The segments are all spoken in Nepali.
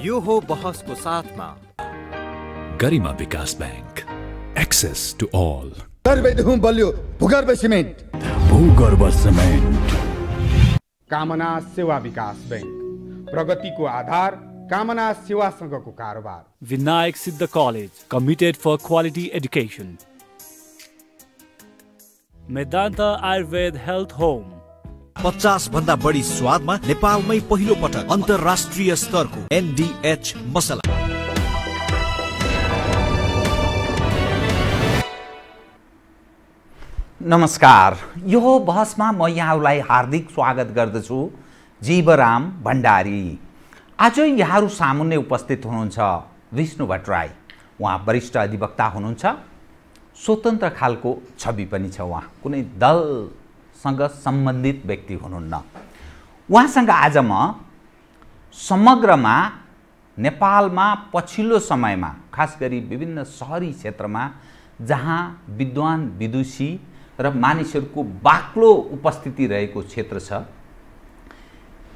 यो हो बहसको साथमा गरिमा विकास ब्याङ्क एक्सेस टु अल बलियो भूगर्भ सिमेन्ट भूगर्भ सिमेन्ट कामना सेवा विकास ब्याङ्क प्रगतिको आधार कामना सेवासँगको कारोबार Vinayak Siddha college committed for quality education Medanta Ayurveda health home पचास भन्दा बढी स्वादमा नेपालमै पहिलो पटक अन्तर्राष्ट्रिय स्तरको एनडिएच मसला नमस्कार यो बहसमा म यहाँहरूलाई हार्दिक स्वागत गर्दछु जीवराम भण्डारी आज यहाँहरू सामुन्ने उपस्थित हुनुहुन्छ विष्णु भट्टराई उहाँ वरिष्ठ अधिवक्ता हुनुहुन्छ स्वतन्त्र खालको छवि पनि छ उहाँ कुनै दल सँग सम्बन्धित व्यक्ति हुनुहुन्न उहाँसँग आज म समग्रमा नेपालमा पछिल्लो समयमा खास गरी विभिन्न सहरी क्षेत्रमा जहाँ विद्वान विदुषी र मानिसहरूको बाक्लो उपस्थिति रहेको क्षेत्र छ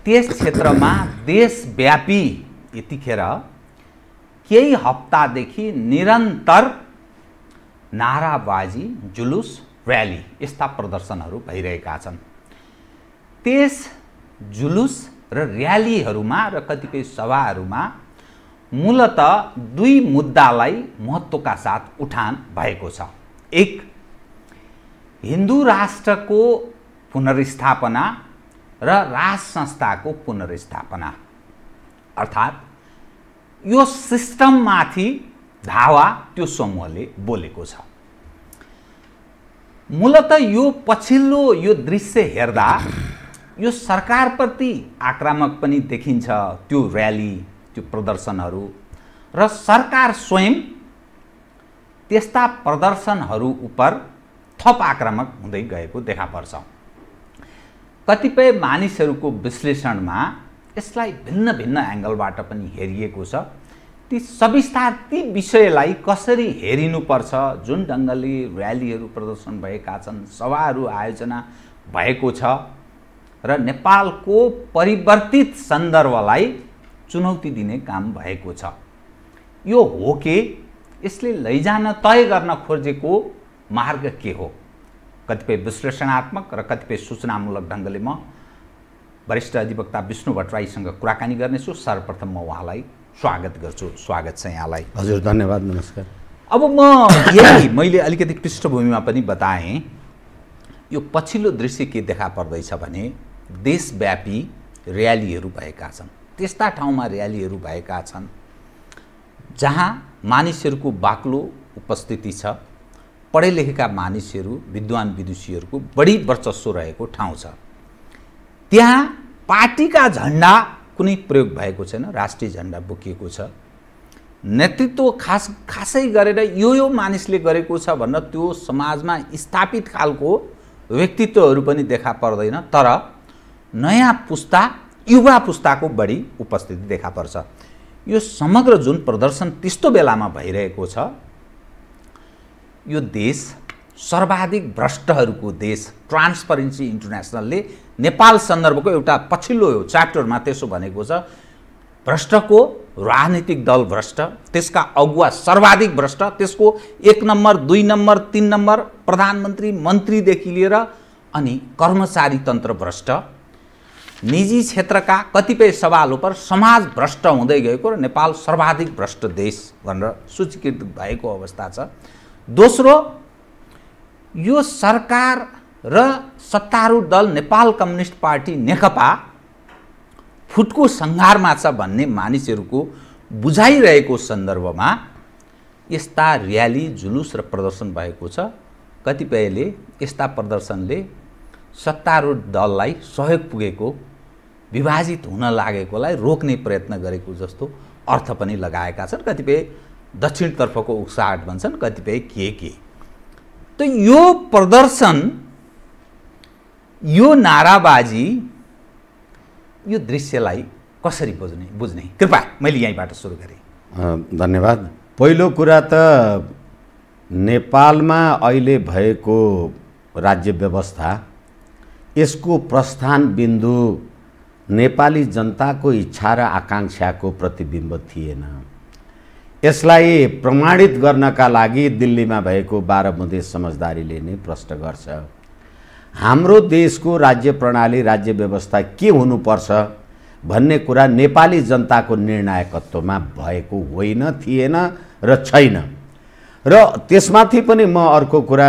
त्यस क्षेत्रमा देशव्यापी यतिखेर केही हप्तादेखि निरन्तर नाराबाजी जुलुस र्याली यस्ता प्रदर्शनहरू भइरहेका छन् त्यस जुलुस र र्यालीहरूमा र कतिपय सभाहरूमा मूलत दुई मुद्दालाई महत्त्वका साथ उठान भएको छ एक हिन्दू राष्ट्रको पुनर्स्थापना र राज संस्थाको पुनर्स्थापना अर्थात् यो सिस्टममाथि धावा त्यो समूहले बोलेको छ मूलत यो पछिल्लो यो दृश्य हेर्दा यो सरकारप्रति आक्रामक पनि देखिन्छ त्यो र्याली त्यो प्रदर्शनहरू र सरकार स्वयं त्यस्ता प्रदर्शनहरू उप थप आक्रामक हुँदै गएको देखा पर्छ कतिपय मानिसहरूको विश्लेषणमा यसलाई भिन्न भिन्न एङ्गलबाट पनि हेरिएको छ ती सविस्तार ती विषयलाई कसरी हेरिनुपर्छ जुन ढङ्गले र्यालीहरू प्रदर्शन भएका छन् सभाहरू आयोजना भएको छ र नेपालको परिवर्तित सन्दर्भलाई चुनौती दिने काम भएको छ यो हो कि यसले लैजान तय गर्न खोजेको मार्ग के हो कतिपय विश्लेषणात्मक र कतिपय सूचनामूलक ढङ्गले म वरिष्ठ अधिवक्ता विष्णु भट्टराईसँग कुराकानी गर्नेछु सर्वप्रथम म उहाँलाई स्वागत गर्छु स्वागत छ यहाँलाई हजुर धन्यवाद नमस्कार अब म यही मैले अलिकति पृष्ठभूमिमा पनि बताएँ यो पछिल्लो दृश्य के देखा पर्दैछ भने देशव्यापी र्यालीहरू भएका छन् त्यस्ता ठाउँमा र्यालीहरू भएका छन् जहाँ मानिसहरूको बाक्लो उपस्थिति छ पढे लेखेका मानिसहरू विद्वान विदुषीहरूको बढी वर्चस्व रहेको ठाउँ छ त्यहाँ पार्टीका झन्डा कुनै प्रयोग भएको छैन राष्ट्रिय झन्डा बोकिएको छ नेतृत्व खास खासै गरेर यो यो मानिसले गरेको छ भन्न त्यो समाजमा स्थापित खालको व्यक्तित्वहरू पनि देखा पर्दैन तर नयाँ पुस्ता युवा पुस्ताको बढी उपस्थिति देखा पर्छ यो समग्र जुन प्रदर्शन त्यस्तो बेलामा भइरहेको छ यो देश सर्वाधिक भ्रष्टहरूको देश ट्रान्सपरेन्सी इन्टरनेसनलले नेपाल सन्दर्भको एउटा पछिल्लो च्याप्टरमा त्यसो भनेको छ भ्रष्टको राजनीतिक दल भ्रष्ट त्यसका अगुवा सर्वाधिक भ्रष्ट त्यसको एक नम्बर दुई नम्बर तिन नम्बर प्रधानमन्त्री मन्त्रीदेखि लिएर अनि कर्मचारी तन्त्र भ्रष्ट निजी क्षेत्रका कतिपय सवालहरू पर समाज भ्रष्ट हुँदै गएको र नेपाल सर्वाधिक भ्रष्ट देश भनेर सूचीकृत भएको अवस्था छ दोस्रो यो सरकार र सत्तारूढ दल नेपाल कम्युनिस्ट पार्टी नेकपा फुटको सङ्घारमा छ भन्ने मानिसहरूको बुझाइरहेको सन्दर्भमा यस्ता र्याली जुलुस र प्रदर्शन भएको छ कतिपयले यस्ता प्रदर्शनले सत्तारूढ दललाई सहयोग पुगेको विभाजित हुन लागेकोलाई रोक्ने प्रयत्न गरेको जस्तो अर्थ पनि लगाएका छन् कतिपय दक्षिणतर्फको उक्साहट भन्छन् कतिपय के के त यो प्रदर्शन यो नाराबाजी यो दृश्यलाई कसरी बुझ्ने बुझ्ने कृपा मैले यहीँबाट सुरु गरेँ धन्यवाद पहिलो कुरा त नेपालमा अहिले भएको राज्य व्यवस्था यसको प्रस्थान बिन्दु नेपाली जनताको इच्छा र आकाङ्क्षाको प्रतिबिम्ब थिएन यसलाई प्रमाणित गर्नका लागि दिल्लीमा भएको बाह्र बुँदे समझदारीले नै प्रष्ट गर्छ हाम्रो देशको राज्य प्रणाली राज्य व्यवस्था के हुनुपर्छ भन्ने कुरा नेपाली जनताको निर्णायकत्वमा भएको होइन थिएन र छैन र त्यसमाथि पनि म अर्को कुरा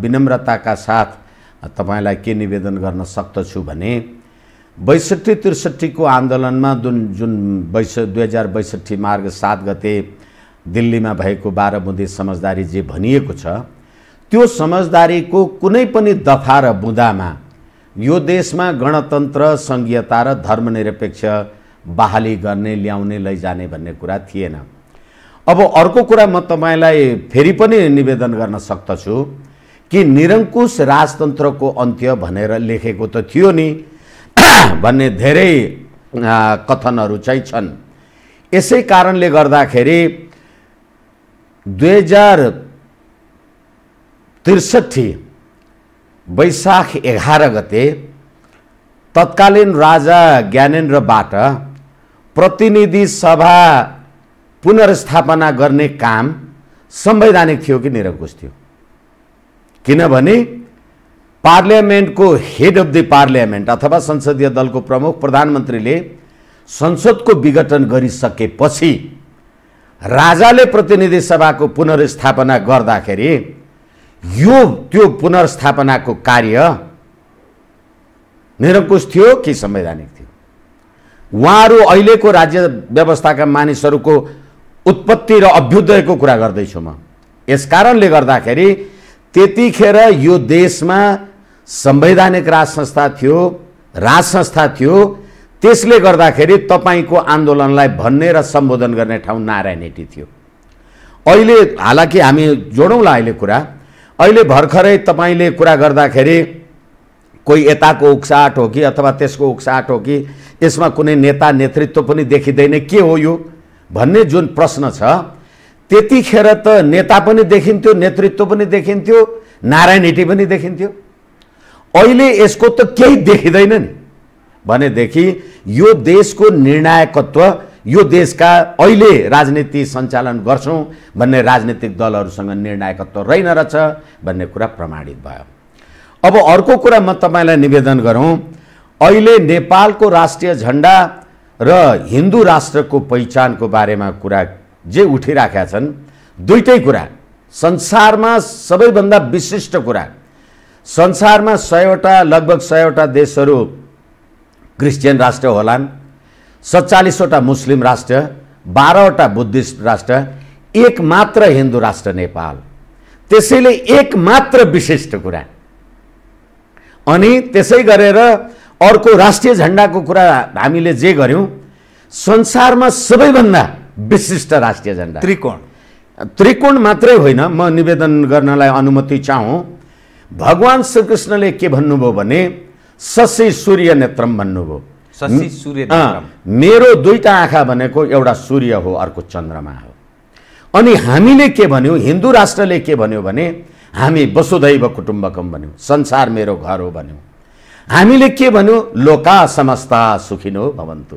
विनम्रताका साथ तपाईँलाई के निवेदन गर्न सक्दछु भने बैसठी त्रिसठीको आन्दोलनमा जुन जुन बैस दुई हजार बैसठी मार्ग सात गते दिल्लीमा भएको बाह्र बुँदे समझदारी जे भनिएको छ त्यो समझदारीको कुनै पनि दफा र बुँदामा यो देशमा गणतन्त्र सङ्घीयता र धर्मनिरपेक्ष बहाली गर्ने ल्याउने लैजाने भन्ने कुरा थिएन अब अर्को कुरा म तपाईँलाई फेरि पनि निवेदन गर्न सक्दछु कि निरङ्कुश राजतन्त्रको अन्त्य भनेर लेखेको त थियो नि भन्ने धेरै कथनहरू चाहिँ छन् यसै कारणले गर्दाखेरि दुई हजार त्रिसठी वैशाख एघार गते तत्कालीन राजा ज्ञानेन्द्रबाट प्रतिनिधि सभा पुनर्स्थापना गर्ने काम संवैधानिक थियो कि निरङ्कुश थियो किनभने पार्लियामेन्टको हेड अफ द पार्लियामेन्ट अथवा संसदीय दलको प्रमुख प्रधानमन्त्रीले संसदको विघटन गरिसकेपछि राजाले प्रतिनिधि सभाको पुनर्स्थापना गर्दाखेरि यो त्यो पुनर्स्थापनाको कार्य निरङ्कुश थियो कि संवैधानिक थियो उहाँहरू अहिलेको राज्य व्यवस्थाका मानिसहरूको उत्पत्ति र अभ्युदयको कुरा गर्दैछु म यस कारणले गर्दाखेरि त्यतिखेर यो देशमा संवैधानिक राज संस्था थियो राज संस्था थियो त्यसले गर्दाखेरि तपाईँको आन्दोलनलाई भन्ने र सम्बोधन गर्ने ठाउँ नारायणेटी थियो अहिले हालाकि हामी जोडौँला अहिले कुरा अहिले भर्खरै तपाईँले कुरा गर्दाखेरि कोही यताको उक्साट हो कि अथवा त्यसको उक्साट हो कि यसमा कुनै नेता नेतृत्व पनि देखिँदैन के हो यो भन्ने जुन प्रश्न छ त्यतिखेर त नेता पनि देखिन्थ्यो नेतृत्व पनि देखिन्थ्यो नारायण नारायणहिटी पनि देखिन्थ्यो अहिले यसको त केही देखिँदैन नि भनेदेखि यो देशको निर्णायकत्व यो देशका अहिले राजनीति सञ्चालन गर्छौँ भन्ने राजनीतिक दलहरूसँग निर्णायकत्व रहेन रहेछ भन्ने कुरा प्रमाणित भयो अब अर्को कुरा म तपाईँलाई निवेदन गरौँ अहिले नेपालको राष्ट्रिय झन्डा र हिन्दू राष्ट्रको पहिचानको बारेमा कुरा जे उठिराखेका छन् दुइटै कुरा संसारमा सबैभन्दा विशिष्ट कुरा संसारमा सयवटा लगभग सयवटा देशहरू क्रिस्चियन राष्ट्र होलान् सत्तालिसवटा मुस्लिम राष्ट्र बाह्रवटा बुद्धिस्ट राष्ट्र एक मात्र हिन्दू राष्ट्र नेपाल त्यसैले एक मात्र विशिष्ट कुरा अनि त्यसै गरेर अर्को राष्ट्रिय झन्डाको कुरा हामीले जे गर्यौँ संसारमा सबैभन्दा विशिष्ट राष्ट्रिय झन्डा त्रिकोण त्रिकोण मात्रै होइन म निवेदन गर्नलाई अनुमति चाहौँ भगवान् श्रीकृष्णले के भन्नुभयो भने ससी सूर्य नेत्रम भन्नुभयो सूर्य मेरो दुईवटा आँखा भनेको एउटा सूर्य हो अर्को चन्द्रमा हो अनि हामीले के भन्यौँ हिन्दू राष्ट्रले के भन्यो भने हामी वसुधैव कुटुम्बकम भन्यौँ संसार मेरो घर हो भन्यौँ हामीले के भन्यो लोका समस्ता सुखिनो भवन्तु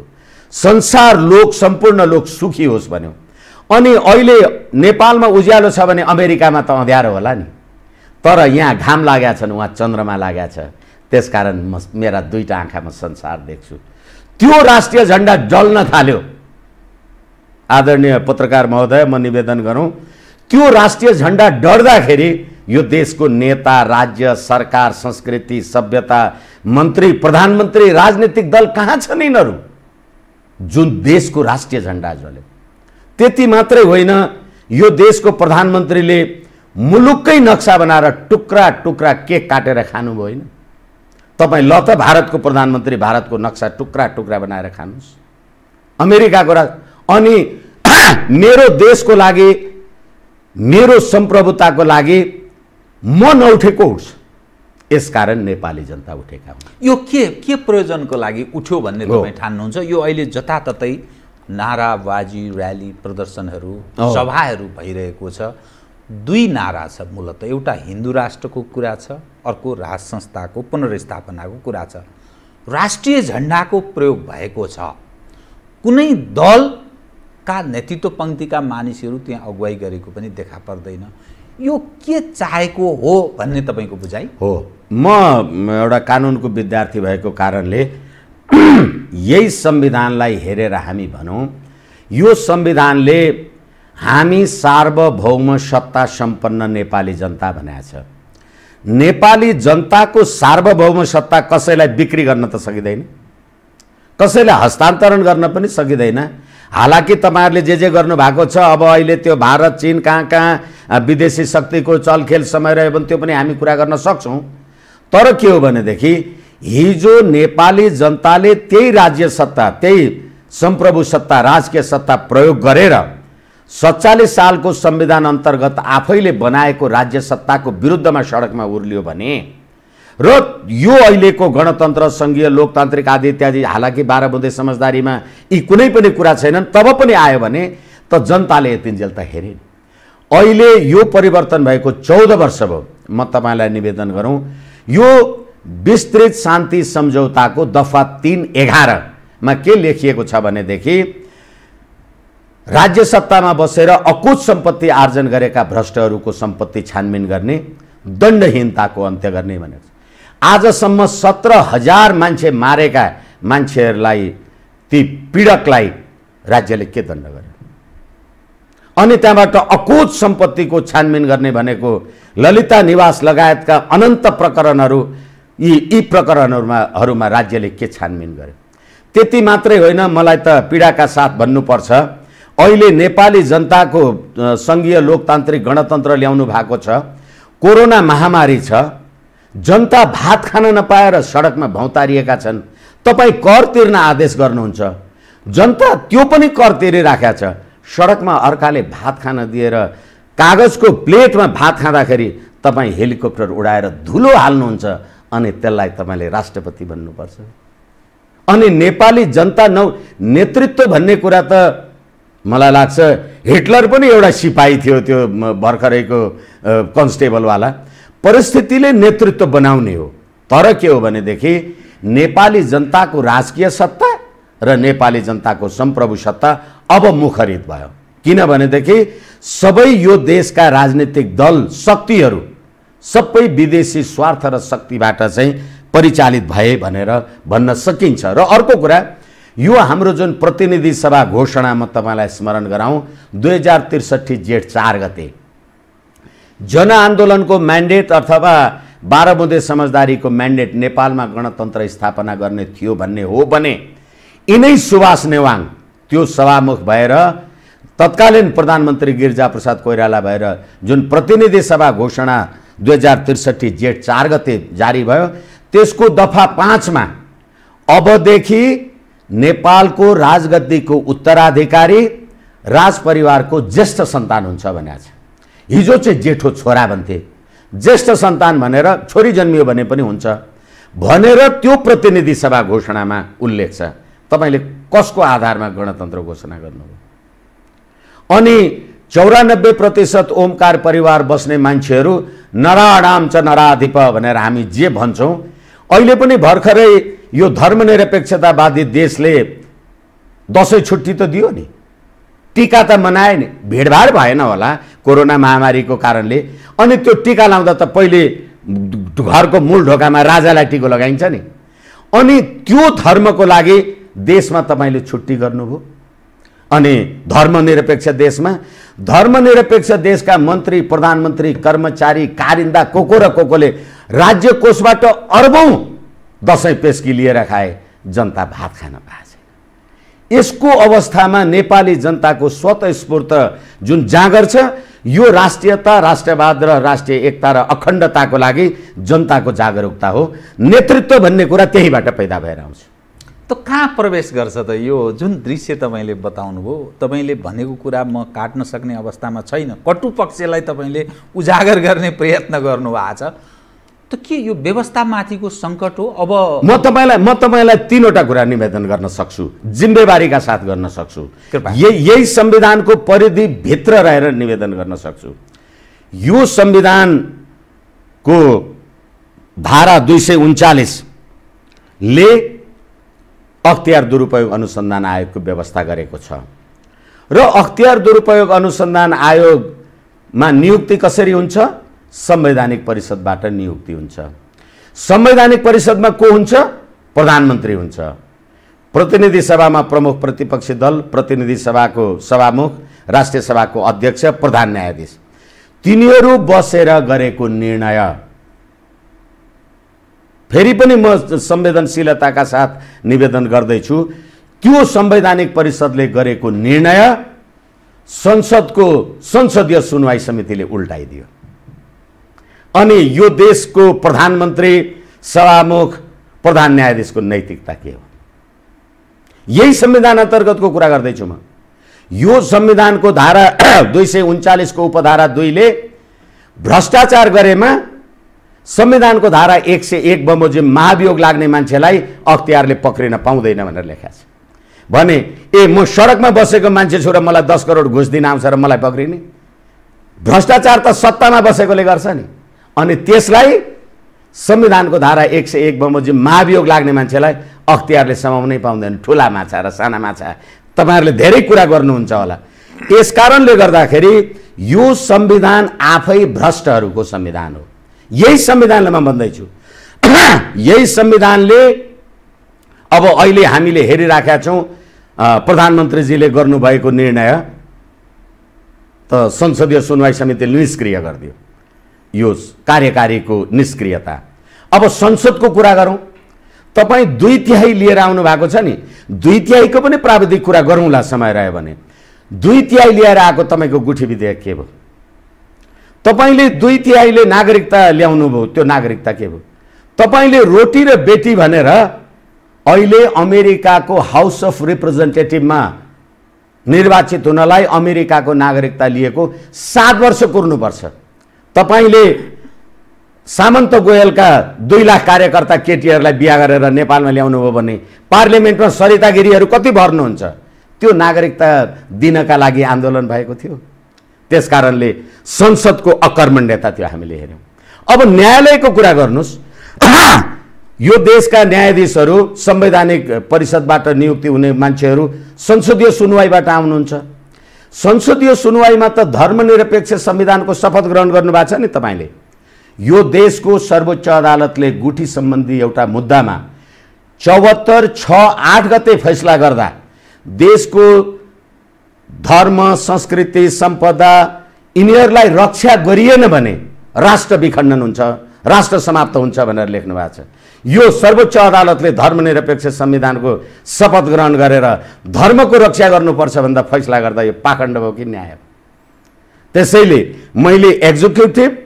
संसार लोक सम्पूर्ण लोक सुखी होस् भन्यो अनि अहिले नेपालमा उज्यालो छ भने अमेरिकामा त अँध्यारो होला नि तर यहाँ घाम लागेका छन् उहाँ चन्द्रमा लागेका छ त्यसकारण म मेरा दुईवटा आँखामा संसार देख्छु त्यो राष्ट्रिय झन्डा जल्न थाल्यो आदरणीय पत्रकार महोदय म निवेदन गरौँ त्यो राष्ट्रिय झन्डा डढ्दाखेरि यो देशको नेता राज्य सरकार संस्कृति सभ्यता मन्त्री प्रधानमन्त्री राजनीतिक दल कहाँ छन् यिनीहरू जुन देशको राष्ट्रिय झन्डा जल्यो त्यति मात्रै होइन यो देशको प्रधानमन्त्रीले मुलुकै नक्सा बनाएर टुक्रा टुक्रा केक काटेर खानुभयो होइन तपाईँ ल त भारतको प्रधानमन्त्री भारतको नक्सा टुक्रा टुक्रा बनाएर खानुहोस् अमेरिकाको राज अनि मेरो देशको लागि मेरो सम्प्रभुताको लागि म नउठेको उठ्छ यसकारण नेपाली जनता उठेका हुन् यो के के प्रयोजनको लागि उठ्यो भन्ने तपाईँ ठान्नुहुन्छ यो अहिले जताततै नाराबाजी ऱ्याली प्रदर्शनहरू सभाहरू भइरहेको छ दुई नारा छ मूलत एउटा हिन्दू राष्ट्रको कुरा छ अर्को राज संस्थाको पुनर्स्थापनाको कुरा छ राष्ट्रिय झन्डाको प्रयोग भएको छ कुनै दलका नेतृत्व पङ्क्तिका मानिसहरू त्यहाँ अगुवाई गरेको पनि देखा पर्दैन यो के चाहेको हो भन्ने तपाईँको बुझाइ हो म एउटा कानुनको विद्यार्थी भएको कारणले यही संविधानलाई हेरेर हामी भनौँ यो संविधानले हामी सार्वभौम सत्ता सम्पन्न नेपाली जनता भनेको छ नेपाली जनताको सार्वभौम सत्ता कसैलाई बिक्री गर्न त सकिँदैन कसैलाई हस्तान्तरण गर्न पनि सकिँदैन हालाकि तपाईँहरूले जे जे गर्नुभएको छ अब अहिले त्यो भारत चिन कहाँ कहाँ विदेशी शक्तिको चलखेल समय रह्यो भने त्यो पनि हामी कुरा गर्न सक्छौँ तर के हो भनेदेखि हिजो नेपाली जनताले त्यही राज्य सत्ता त्यही सम्प्रभु सत्ता राजकीय सत्ता प्रयोग गरेर सत्तालिस सालको संविधान अन्तर्गत आफैले बनाएको राज्य सत्ताको विरुद्धमा सडकमा उर्लियो भने र यो अहिलेको गणतन्त्र सङ्घीय लोकतान्त्रिक आदि इत्यादि हालाकि बाह्र बुँदे समझदारीमा यी कुनै पनि कुरा छैनन् तब पनि आयो भने त जनताले यतिन्जेल त हेरे अहिले यो परिवर्तन भएको चौध वर्ष भयो म तपाईँलाई निवेदन गरौँ यो विस्तृत शान्ति सम्झौताको दफा तिन एघारमा के लेखिएको छ भनेदेखि राज्य सत्तामा बसेर अकुत सम्पत्ति आर्जन गरेका भ्रष्टहरूको सम्पत्ति छानबिन गर्ने दण्डहीनताको अन्त्य गर्ने भनेको आजसम्म सत्र हजार मान्छे मारेका मान्छेहरूलाई ती पीडकलाई राज्यले के दण्ड गर्यो अनि त्यहाँबाट अकुत सम्पत्तिको छानबिन गर्ने भनेको ललिता निवास लगायतका अनन्त प्रकरणहरू यी यी प्रकरणहरूमा राज्यले के छानबिन गर्यो त्यति मात्रै होइन मलाई त पीडाका साथ भन्नुपर्छ अहिले नेपाली जनताको सङ्घीय लोकतान्त्रिक गणतन्त्र ल्याउनु भएको छ कोरोना महामारी छ जनता भात खान नपाएर सडकमा भौँतारिएका छन् तपाईँ कर तिर्न आदेश गर्नुहुन्छ जनता त्यो पनि कर तिरिराखेका छ सडकमा अर्काले भात खान दिएर कागजको प्लेटमा भात खाँदाखेरि तपाईँ हेलिकप्टर उडाएर धुलो हाल्नुहुन्छ अनि त्यसलाई तपाईँले राष्ट्रपति भन्नुपर्छ अनि नेपाली जनता नौ नेतृत्व भन्ने कुरा त मलाई लाग्छ हिटलर पनि एउटा सिपाही थियो त्यो भर्खरैको कन्स्टेबलवाला परिस्थितिले नेतृत्व बनाउने हो तर के हो भनेदेखि नेपाली जनताको राजकीय सत्ता र नेपाली जनताको सम्प्रभु सत्ता अब मुखरित भयो किनभनेदेखि सबै यो देशका राजनीतिक दल शक्तिहरू सबै विदेशी स्वार्थ र शक्तिबाट चाहिँ परिचालित भए भनेर भन्न सकिन्छ र अर्को कुरा यो हाम्रो जुन प्रतिनिधि सभा घोषणा म तपाईँलाई स्मरण गराउँ दुई हजार त्रिसठी जेठ चार गते जनआन्दोलनको म्यान्डेट अथवा बाह्र बुँदे समझदारीको म्यान्डेट नेपालमा गणतन्त्र स्थापना गर्ने थियो भन्ने हो भने यिनै सुभाष नेवाङ त्यो सभामुख भएर तत्कालीन प्रधानमन्त्री गिरिजाप्रसाद कोइराला भएर जुन प्रतिनिधि सभा घोषणा दुई हजार त्रिसठी जेठ चार गते जारी भयो त्यसको दफा पाँचमा अबदेखि नेपालको राजगद्दीको उत्तराधिकारी राजपरिवारको ज्येष्ठ सन्तान हुन्छ भनेको छ हिजो चाहिँ जेठो छोरा भन्थे ज्येष्ठ सन्तान भनेर छोरी जन्मियो भने पनि हुन्छ भनेर त्यो प्रतिनिधि सभा घोषणामा उल्लेख छ तपाईँले कसको आधारमा गणतन्त्र घोषणा गर्नुभयो अनि चौरानब्बे प्रतिशत ओमकार परिवार बस्ने मान्छेहरू नराडाम छ नराधिप भनेर हामी जे भन्छौँ अहिले पनि भर्खरै यो धर्मनिरपेक्षतावादी देशले दसैँ छुट्टी त दियो नि टिका त मनाए नि भिडभाड भएन होला कोरोना महामारीको कारणले अनि त्यो टिका लाउँदा त पहिले घरको मूल ढोकामा राजालाई टिको लगाइन्छ नि अनि त्यो धर्मको लागि देशमा तपाईँले छुट्टी गर्नुभयो अनि धर्मनिरपेक्ष देशमा धर्मनिरपेक्ष देशका मन्त्री प्रधानमन्त्री कर्मचारी कारिन्दा को को र को कोले राज्य कोषबाट अर्बौँ दसैँ पेस्की लिएर खाए जनता भात खान पाएको छैन यसको अवस्थामा नेपाली जनताको स्वतस्फूर्त जुन जाँगर छ यो राष्ट्रियता राष्ट्रवाद र राष्ट्रिय एकता र अखण्डताको लागि जनताको जागरुकता हो नेतृत्व भन्ने कुरा त्यहीबाट पैदा भएर आउँछ त कहाँ प्रवेश गर्छ त यो जुन दृश्य तपाईँले बताउनुभयो तपाईँले भनेको कुरा म काट्न सक्ने अवस्थामा छैन कटुपक्षलाई तपाईँले उजागर गर्ने प्रयत्न गर्नुभएको छ त्यो के यो व्यवस्थामाथिको सङ्कट हो अब म तपाईँलाई म तपाईँलाई तिनवटा कुरा निवेदन गर्न सक्छु जिम्मेवारीका साथ गर्न सक्छु यही यही संविधानको परिधिभित्र रहेर निवेदन गर्न सक्छु यो संविधानको धारा दुई सय उन्चालिसले अख्तियार दुरुपयोग अनुसन्धान आयोगको व्यवस्था गरेको छ र अख्तियार दुरुपयोग अनुसन्धान आयोगमा नियुक्ति कसरी हुन्छ संवैधानिक परिषदबाट नियुक्ति हुन्छ संवैधानिक परिषदमा को हुन्छ प्रधानमन्त्री हुन्छ प्रतिनिधि सभामा प्रमुख प्रतिपक्षी दल प्रतिनिधि सभाको सभामुख राष्ट्रिय सभाको अध्यक्ष प्रधान न्यायाधीश तिनीहरू बसेर गरेको निर्णय फेरि पनि म संवेदनशीलताका साथ निवेदन गर्दैछु त्यो संवैधानिक परिषदले गरेको निर्णय संसदको संसदीय सुनवाई समितिले उल्टाइदियो अनि यो देशको प्रधानमन्त्री सभामुख प्रधान न्यायाधीशको नैतिकता के हो यही संविधान अन्तर्गतको कुरा गर्दैछु म यो संविधानको धारा दुई सय उन्चालिसको उपधारा दुईले भ्रष्टाचार गरेमा संविधानको धारा एक सय एक बमोजिम महाभियोग लाग्ने मान्छेलाई अख्तियारले पक्रिन पाउँदैन भनेर लेखा छ भने ए म सडकमा बसेको मान्छे छु र मलाई दस करोड घुस दिन आउँछ र मलाई पक्रिने भ्रष्टाचार त सत्तामा बसेकोले गर्छ नि अनि त्यसलाई संविधानको धारा एक सय एक बमोजिम महाभियोग लाग्ने मान्छेलाई अख्तियारले समाउनै पाउँदैन ठुला माछा र साना माछा तपाईँहरूले धेरै कुरा गर्नुहुन्छ होला यस कारणले गर्दाखेरि यो संविधान आफै भ्रष्टहरूको संविधान हो यही संविधानले म भन्दैछु यही संविधानले अब अहिले हामीले हेरिराखेका छौँ प्रधानमन्त्रीजीले गर्नुभएको निर्णय त संसदीय सुनवाई समितिले निष्क्रिय गरिदियो यो कार्यकारीको निष्क्रियता अब संसदको कुरा गरौँ तपाईँ दुई तिहाई लिएर आउनु भएको छ नि दुई तिहाईको पनि प्राविधिक कुरा गरौँला समय रह्यो भने दुई तिहाई लिएर आएको तपाईँको गुठी विधेयक के भयो तपाईँले दुई तिहाईले नागरिकता ल्याउनु भयो त्यो नागरिकता के भयो तपाईँले रोटी र बेटी भनेर अहिले अमेरिकाको हाउस अफ रिप्रेजेन्टेटिभमा निर्वाचित हुनलाई अमेरिकाको नागरिकता लिएको सात वर्ष कुर्नुपर्छ तपाईँले सामन्त गोयलका दुई लाख कार्यकर्ता केटीहरूलाई बिहा गरेर नेपालमा ल्याउनुभयो भने पार्लियामेन्टमा सरितागिरीहरू कति भर्नुहुन्छ त्यो नागरिकता दिनका लागि आन्दोलन भएको थियो त्यस कारणले संसदको अकर्मण्यता त्यो हामीले हेऱ्यौँ अब न्यायालयको कुरा गर्नुहोस् यो देशका न्यायाधीशहरू संवैधानिक परिषदबाट नियुक्ति हुने मान्छेहरू संसदीय सुनवाईबाट आउनुहुन्छ संसदीय सुनवाईमा त धर्मनिरपेक्ष संविधानको शपथ ग्रहण गर्नुभएको छ नि तपाईँले यो देशको सर्वोच्च अदालतले गुठी सम्बन्धी एउटा मुद्दामा चौहत्तर छ आठ गते फैसला गर्दा देशको धर्म संस्कृति सम्पदा यिनीहरूलाई रक्षा गरिएन भने राष्ट्र विखण्डन हुन्छ राष्ट्र समाप्त हुन्छ भनेर लेख्नु भएको छ यो सर्वोच्च अदालतले धर्मनिरपेक्ष संविधानको शपथ ग्रहण गरेर धर्मको रक्षा गर्नुपर्छ भन्दा फैसला गर्दा यो पाखण्ड हो कि न्याय त्यसैले मैले एक्जिक्युटिभ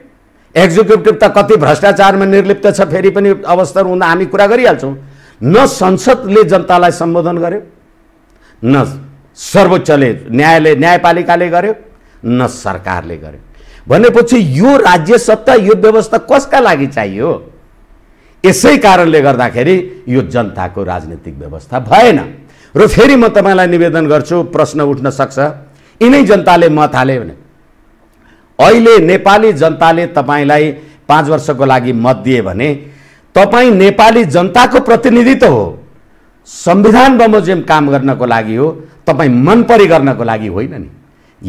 एक्जिक्युटिभ त कति भ्रष्टाचारमा निर्लिप्त छ फेरि पनि अवस्था हुँदा हामी कुरा गरिहाल्छौँ न संसदले जनतालाई सम्बोधन गर्यो न सर्वोच्चले न्यायालय न्यायपालिकाले गर्यो न सरकारले गर्यो भनेपछि यो राज्य सत्ता यो व्यवस्था कसका लागि चाहियो यसै कारणले गर्दाखेरि यो जनताको राजनीतिक व्यवस्था भएन र फेरि म तपाईँलाई निवेदन गर्छु प्रश्न उठ्न सक्छ यिनै जनताले मत हाले भने अहिले नेपाली जनताले तपाईँलाई पाँच वर्षको लागि मत दिए भने तपाईँ नेपाली जनताको प्रतिनिधि त हो संविधान बमोजिम काम गर्नको लागि हो तपाईँ मनपरी गर्नको लागि होइन नि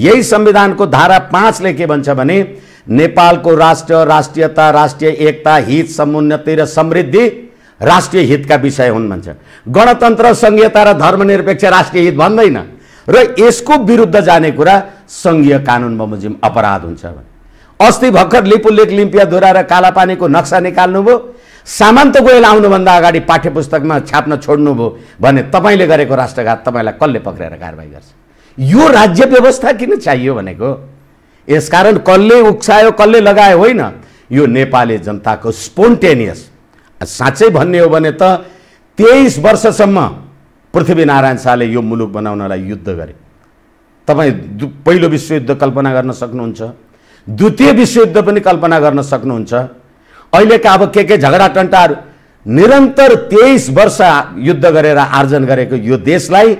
यही संविधानको धारा पाँचले के भन्छ भने नेपालको राष्ट्र राष्ट्रियता राष्ट्रिय एकता हित समुन्नति र समृद्धि राष्ट्रिय हितका विषय हुन् भन्छ गणतन्त्र सङ्घीयता र धर्मनिरपेक्ष राष्ट्रिय हित भन्दैन र यसको विरुद्ध जाने कुरा सङ्घीय कानुन बमोजिम अपराध हुन्छ भने अस्ति भर्खर लिपुलेक लिम्पिया र कालापानीको नक्सा निकाल्नुभयो सामन्त गोयल आउनुभन्दा अगाडि पाठ्य पुस्तकमा छाप्न छोड्नुभयो भने तपाईँले गरेको राष्ट्रघात तपाईँलाई कसले पक्रेर कारवाही गर्छ यो राज्य व्यवस्था किन चाहियो भनेको यसकारण कसले उक्सायो कसले लगायो होइन यो नेपाली जनताको स्पोन्टेनियस साँच्चै भन्ने हो भने त तेइस वर्षसम्म पृथ्वीनारायण शाहले यो मुलुक बनाउनलाई युद्ध गरे तपाईँ पहिलो विश्वयुद्ध कल्पना गर्न सक्नुहुन्छ द्वितीय विश्वयुद्ध पनि कल्पना गर्न सक्नुहुन्छ अहिलेका अब के के झगडा टन्टाहरू निरन्तर तेइस वर्ष युद्ध गरेर आर्जन गरेको यो देशलाई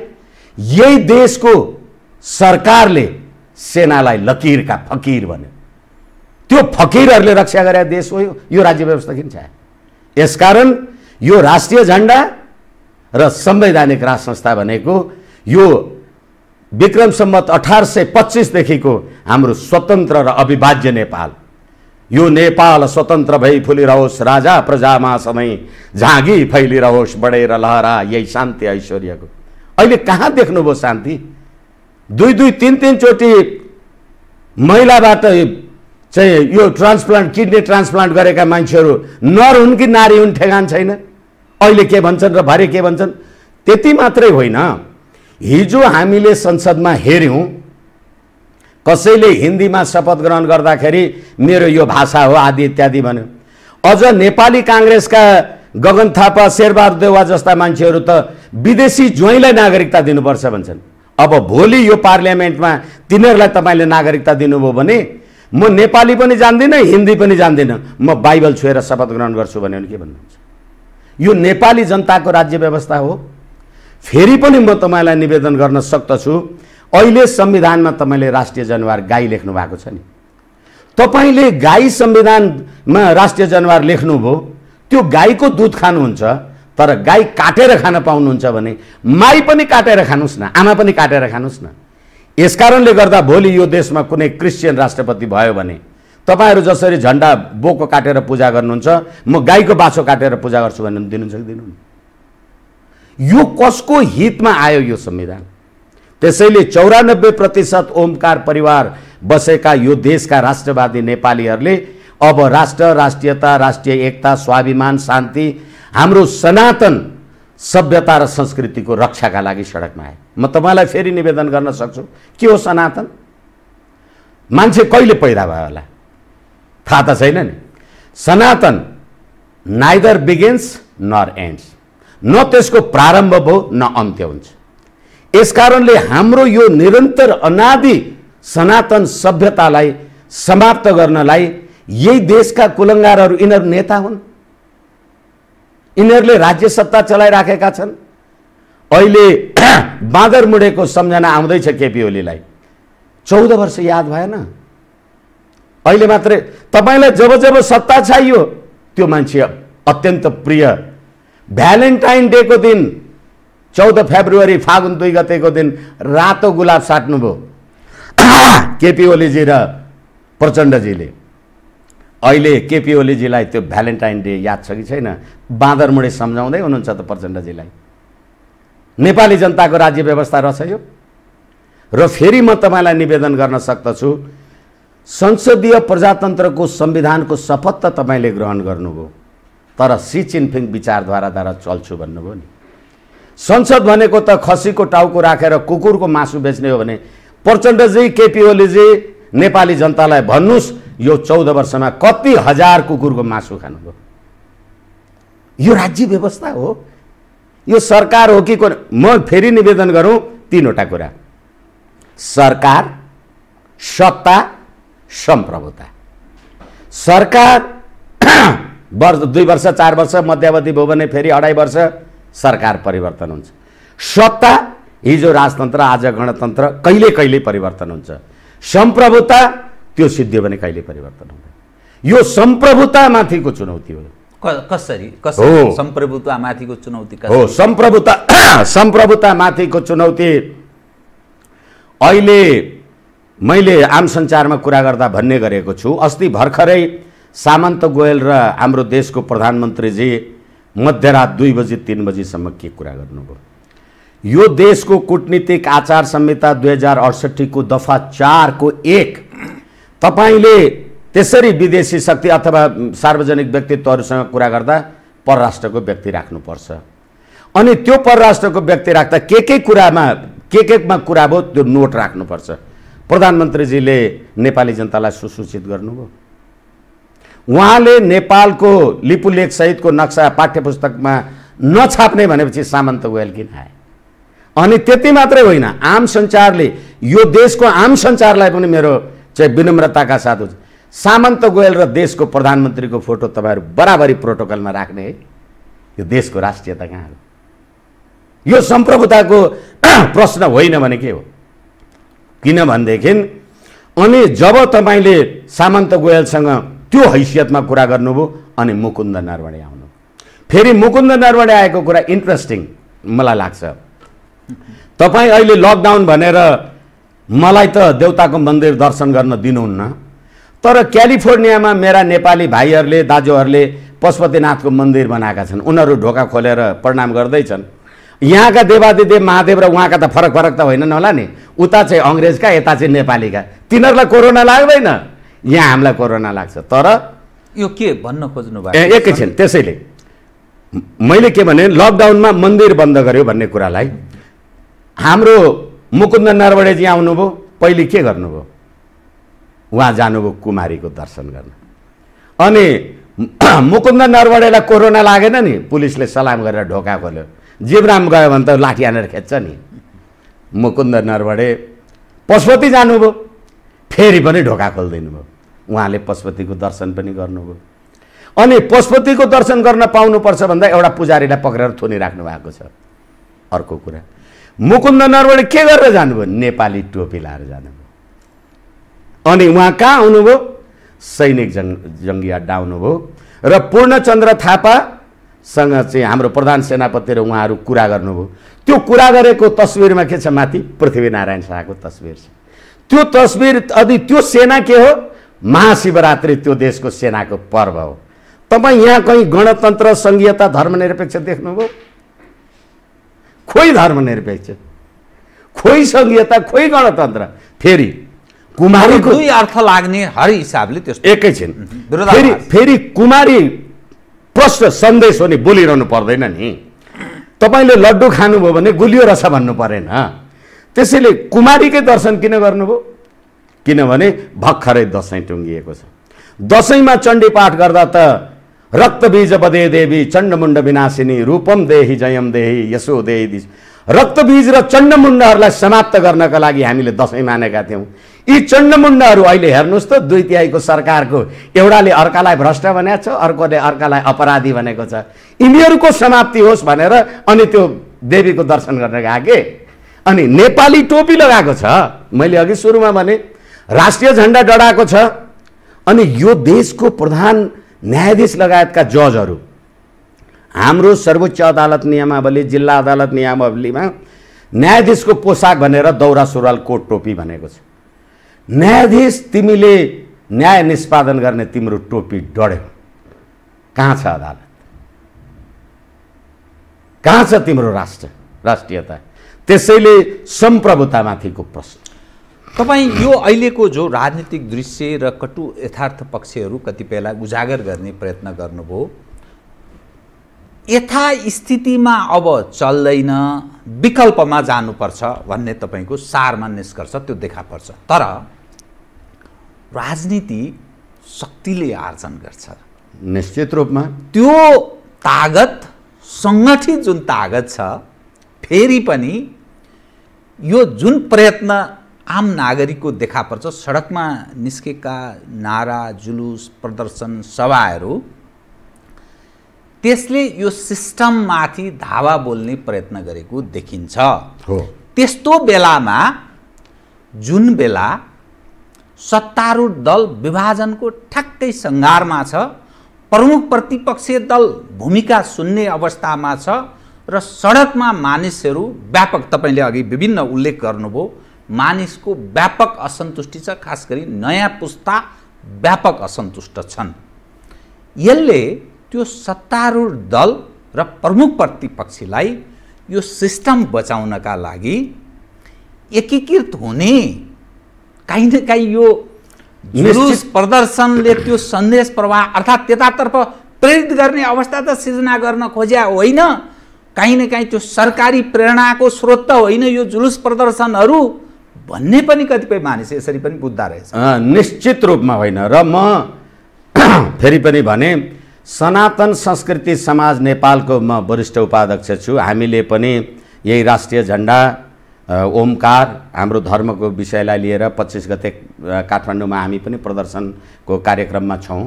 यही देशको सरकारले सेनालाई लकिरका फकिर भन्यो त्यो फकिरहरूले रक्षा गरे देश हो यो राज्य व्यवस्था किन छ यसकारण यो राष्ट्रिय झन्डा र संवैधानिक राज संस्था भनेको यो विक्रम सम्मत अठार सय पच्चिसदेखिको हाम्रो स्वतन्त्र र अविभाज्य नेपाल यो नेपाल स्वतन्त्र भई फुलिरहोस् राजा प्रजामा सधैँ झाँगी फैलिरहोस् बढेर लहरा यही शान्ति ऐश्वर्यको अहिले कहाँ देख्नुभयो शान्ति दुई दुई तिन तिनचोटि महिलाबाट चाहिँ यो ट्रान्सप्लान्ट किडनी ट्रान्सप्लान्ट गरेका मान्छेहरू नर हुन् कि नारी हुन् ठेगान छैन अहिले के भन्छन् र भरे के भन्छन् त्यति मात्रै होइन हिजो हामीले संसदमा हेऱ्यौँ कसैले हिन्दीमा शपथ ग्रहण गर्दाखेरि मेरो यो भाषा हो आदि इत्यादि भन्यो अझ नेपाली काङ्ग्रेसका गगन थापा शेरबहादुर देवा जस्ता मान्छेहरू त विदेशी ज्वाइँलाई नागरिकता दिनुपर्छ भन्छन् अब भोलि यो पार्लियामेन्टमा तिनीहरूलाई तपाईँले नागरिकता दिनुभयो भने म नेपाली पनि जान्दिनँ हिन्दी पनि जान्दिनँ म बाइबल छोएर शपथ ग्रहण गर्छु भन्यो भने के भन्नुहुन्छ यो नेपाली जनताको राज्य व्यवस्था हो फेरि पनि म तपाईँलाई निवेदन गर्न सक्दछु अहिले संविधानमा तपाईँले राष्ट्रिय जनावर गाई लेख्नु भएको छ नि तपाईँले गाई संविधानमा राष्ट्रिय जनावर लेख्नुभयो त्यो गाईको दुध खानुहुन्छ तर गाई काटेर खान पाउनुहुन्छ भने माई पनि काटेर खानुहोस् न आमा पनि काटेर खानुहोस् न यसकारणले गर्दा भोलि यो देशमा कुनै क्रिस्चियन राष्ट्रपति भयो भने तपाईँहरू जसरी झन्डा बोको काटेर पूजा गर्नुहुन्छ म गाईको बाछो काटेर पूजा गर्छु भने दिनुहुन्छ कि दिनु यो कसको हितमा आयो यो संविधान त्यसैले चौरानब्बे प्रतिशत ओमकार परिवार बसेका यो देशका राष्ट्रवादी नेपालीहरूले अब राष्ट्र राष्ट्रियता राष्ट्रिय एकता स्वाभिमान शान्ति हाम्रो सनातन सभ्यता र संस्कृतिको रक्षाका लागि सडकमा आए म तपाईँलाई फेरि निवेदन गर्न सक्छु के हो सनातन मान्छे कहिले पैदा भयो होला थाहा त छैन नि सनातन नाइदर बिगेन्स नर एन्ड्स न त्यसको प्रारम्भ भयो न अन्त्य हुन्छ यसकारणले हाम्रो यो निरन्तर अनादि सनातन सभ्यतालाई समाप्त गर्नलाई यही देशका कुलङ्गारहरू यिनीहरू नेता हुन् यिनीहरूले राज्य सत्ता चलाइराखेका छन् अहिले बाँदर मुडेको सम्झना आउँदैछ केपी ओलीलाई चौध वर्ष याद भएन अहिले मात्रै तपाईँलाई जब जब सत्ता चाहियो त्यो मान्छे अत्यन्त प्रिय भ्यालेन्टाइन डेको दिन चौध फेब्रुअरी फागुन दुई गतेको दिन रातो गुलाब साट्नुभयो केपी ओलीजी र प्रचण्डजीले अहिले केपी ओलीजीलाई त्यो भ्यालेन्टाइन डे याद छ कि छैन बाँदरमुडे सम्झाउँदै हुनुहुन्छ त प्रचण्डजीलाई नेपाली जनताको राज्य व्यवस्था रहेछ यो र फेरि म तपाईँलाई निवेदन गर्न सक्दछु संसदीय प्रजातन्त्रको संविधानको शपथ त तपाईँले ग्रहण गर्नुभयो तर सी चिनफिङ विचारधाराद्वारा चल्छु भन्नुभयो नि संसद भनेको त खसीको टाउको राखेर रा, कुकुरको मासु बेच्ने हो भने प्रचण्डजी केपी ओलीजी नेपाली जनतालाई भन्नुहोस् यो चौध वर्षमा कति हजार कुकुरको मासु खानुभयो यो राज्य व्यवस्था हो यो सरकार हो कि को म फेरि निवेदन गरौँ तिनवटा कुरा सरकार सत्ता सम्प्रभुता सरकार वर्ष दुई वर्ष चार वर्ष मध्यावधि भयो भने फेरि अढाई वर्ष सरकार परिवर्तन हुन्छ सत्ता हिजो राजतन्त्र आज गणतन्त्र कहिले कहिले परिवर्तन हुन्छ सम्प्रभुता त्यो सिद्धियो भने कहिले परिवर्तन हुँदैन यो सम्प्रभुतामाथिको चुनौती हो कसरी कसरी माथिको चुनौती हो सम्प्रभुता संप्रभुता माथिको चुनौती अहिले मैले आम सञ्चारमा कुरा गर्दा भन्ने गरेको छु अस्ति भर्खरै सामन्त गोयल र हाम्रो देशको प्रधानमन्त्रीजी मध्यरात दुई बजी तिन बजीसम्म के कुरा गर्नुभयो यो देशको कुटनीतिक आचार संहिता दुई हजार अडसट्ठीको दफा चारको एक तपाईँले त्यसरी विदेशी शक्ति अथवा सार्वजनिक व्यक्तित्वहरूसँग कुरा गर्दा परराष्ट्रको व्यक्ति राख्नुपर्छ अनि त्यो परराष्ट्रको व्यक्ति राख्दा के के कुरामा के केमा कुरा भयो त्यो नोट राख्नुपर्छ प्रधानमन्त्रीजीले नेपाली जनतालाई सुसूचित गर्नुभयो उहाँले नेपालको सहितको नक्सा पाठ्य पुस्तकमा नछाप्ने भनेपछि सामन्त वेल किन आए अनि त्यति मात्रै होइन आम सञ्चारले यो देशको आम सञ्चारलाई पनि मेरो चाहिँ विनम्रताका साथ हुन्छ सामन्त गोयल र देशको प्रधानमन्त्रीको फोटो तपाईँहरू बराबरी प्रोटोकलमा राख्ने है यो देशको राष्ट्रियता कहाँ हो यो सम्प्रभुताको प्रश्न होइन भने के हो किनभनेदेखि अनि जब तपाईँले सामन्त गोयलसँग त्यो हैसियतमा कुरा गर्नुभयो अनि मुकुन्द नरवणे आउनु फेरि मुकुन्द नरवणे आएको कुरा इन्ट्रेस्टिङ मलाई लाग्छ तपाईँ अहिले लकडाउन भनेर मलाई त देउताको मन्दिर दर्शन गर्न दिनुहुन्न तर क्यालिफोर्नियामा मेरा नेपाली भाइहरूले दाजुहरूले पशुपतिनाथको मन्दिर बनाएका छन् उनीहरू ढोका खोलेर प्रणाम गर्दैछन् यहाँका देवादिदेव महादेव र उहाँका त फरक फरक त होइनन् होला नि उता चाहिँ अङ्ग्रेजका यता चाहिँ नेपालीका तिनीहरूलाई कोरोना लाग्दैन यहाँ हामीलाई कोरोना लाग्छ तर यो के भन्न खोज्नु भयो एकैछिन त्यसैले मैले के भने लकडाउनमा मन्दिर बन्द गर्यो भन्ने कुरालाई हाम्रो मुकुन्द नरवडेजी आउनुभयो पहिले के गर्नुभयो उहाँ जानुभयो कुमारीको दर्शन गर्न अनि मुकुन्द नरवडेलाई कोरोना लागेन नि पुलिसले सलाम गरेर ढोका खोल्यो जीवराम गयो भने त लाठी हानेर खेच्छ नि मुकुन्द नरवडे पशुपति जानुभयो फेरि पनि ढोका खोलिदिनु भयो उहाँले पशुपतिको दर्शन पनि गर्नुभयो अनि पशुपतिको दर्शन गर्न पाउनुपर्छ भन्दा एउटा पुजारीलाई पक्रेर थुनिराख्नु भएको छ अर्को कुरा मुकुन्द नरवडे के गरेर जानुभयो नेपाली टोपी लाएर जानुभयो अनि उहाँ कहाँ आउनुभयो सैनिक जङ जङ्गी अड्डा आउनुभयो र पूर्णचन्द्र थापासँग चाहिँ हाम्रो प्रधान सेनापति र उहाँहरू कुरा गर्नुभयो त्यो कुरा गरेको तस्विरमा के छ माथि पृथ्वीनारायण शाहको तस्विर छ त्यो तस्विर अनि त्यो सेना के हो महाशिवरात्रि त्यो देशको सेनाको पर्व हो तपाईँ यहाँ कहीँ गणतन्त्र सङ्घीयता धर्मनिरपेक्ष देख्नुभयो खोइ धर्मनिरपेक्ष खोइ सङ्घीयता खोइ गणतन्त्र फेरि कुमारीको दुई अर्थ लाग्ने हर हिसाबले त्यस्तो एकैछिन फेरि फेरि कुमारी प्रश्न सन्देश हो नि बोलिरहनु पर्दैन नि तपाईँले लड्डु खानुभयो भने गुलियो रसा भन्नु परेन त्यसैले कुमारीकै दर्शन किन गर्नुभयो किनभने भर्खरै दसैँ टुङ्गिएको छ दसैँमा चण्डी पाठ गर्दा त रक्तबीज बदे देवी चण्डमुण्ड विनाशिनी रूपम देही जयम देही यसो देही रक्तबीज र चण्डमुण्डहरूलाई समाप्त गर्नका लागि हामीले दसैँ मानेका थियौँ यी चण्डमुण्डहरू अहिले हेर्नुहोस् त दुई तिहाईको सरकारको एउटाले अर्कालाई भ्रष्ट भनेको छ अर्कोले अर्कालाई अपराधी भनेको छ यिनीहरूको समाप्ति होस् भनेर अनि त्यो देवीको दर्शन गर्न गएको अनि नेपाली टोपी लगाएको छ मैले अघि सुरुमा भने राष्ट्रिय झन्डा डढाएको छ अनि यो देशको प्रधान न्यायाधीश लगायतका जजहरू हाम्रो सर्वोच्च अदालत नियमावली जिल्ला अदालत नियमावलीमा न्यायाधीशको पोसाक भनेर दौरा सुरुवाल कोट टोपी भनेको छ न्यायाधीश तिमीले न्याय निष्पादन गर्ने तिम्रो टोपी डढ्यो कहाँ छ अदालत कहाँ छ तिम्रो राष्ट्र राष्ट्रियता त्यसैले सम्प्रभुतामाथिको प्रश्न तपाईँ यो अहिलेको जो राजनीतिक दृश्य र कटु यथार्थ पक्षहरू कतिपयलाई उजागर गर्ने प्रयत्न गर्नुभयो यथास्थितिमा अब चल्दैन विकल्पमा जानुपर्छ भन्ने तपाईँको सारमा निष्कर्ष त्यो देखा पर्छ तर राजनीति शक्तिले आर्जन गर्छ निश्चित रूपमा त्यो तागत सङ्गठित जुन तागत छ फेरि पनि यो जुन प्रयत्न आम नागरिकको देखा पर्छ सडकमा निस्केका नारा जुलुस प्रदर्शन सभाहरू त्यसले यो सिस्टममाथि धावा बोल्ने प्रयत्न गरेको देखिन्छ त्यस्तो बेलामा जुन बेला सत्तारूढ दल विभाजनको ठ्याक्कै सङ्घारमा छ प्रमुख प्रतिपक्षीय दल भूमिका सुन्ने अवस्थामा छ र सडकमा मानिसहरू व्यापक तपाईँले अघि विभिन्न उल्लेख गर्नुभयो मानिसको व्यापक असन्तुष्टि छ खास गरी नयाँ पुस्ता व्यापक असन्तुष्ट छन् यसले त्यो सत्तारूढ दल र प्रमुख प्रतिपक्षीलाई यो सिस्टम बचाउनका लागि एकीकृत हुने काहीँ न काहीँ यो जुलुस प्रदर्शनले त्यो सन्देश प्रवाह अर्थात् त्यतातर्फ प्रेरित गर्ने अवस्था त सिर्जना गर्न खोज्या होइन काहीँ न काहीँ त्यो सरकारी प्रेरणाको स्रोत त होइन यो जुलुस प्रदर्शनहरू भन्ने पनि कतिपय मानिस यसरी पनि बुझ्दा रहेछ निश्चित रूपमा होइन र म फेरि पनि भने सनातन संस्कृति समाज नेपालको म वरिष्ठ उपाध्यक्ष छु हामीले पनि यही राष्ट्रिय झन्डा ओमकार हाम्रो धर्मको विषयलाई लिएर पच्चिस गते काठमाडौँमा हामी पनि प्रदर्शनको कार्यक्रममा छौँ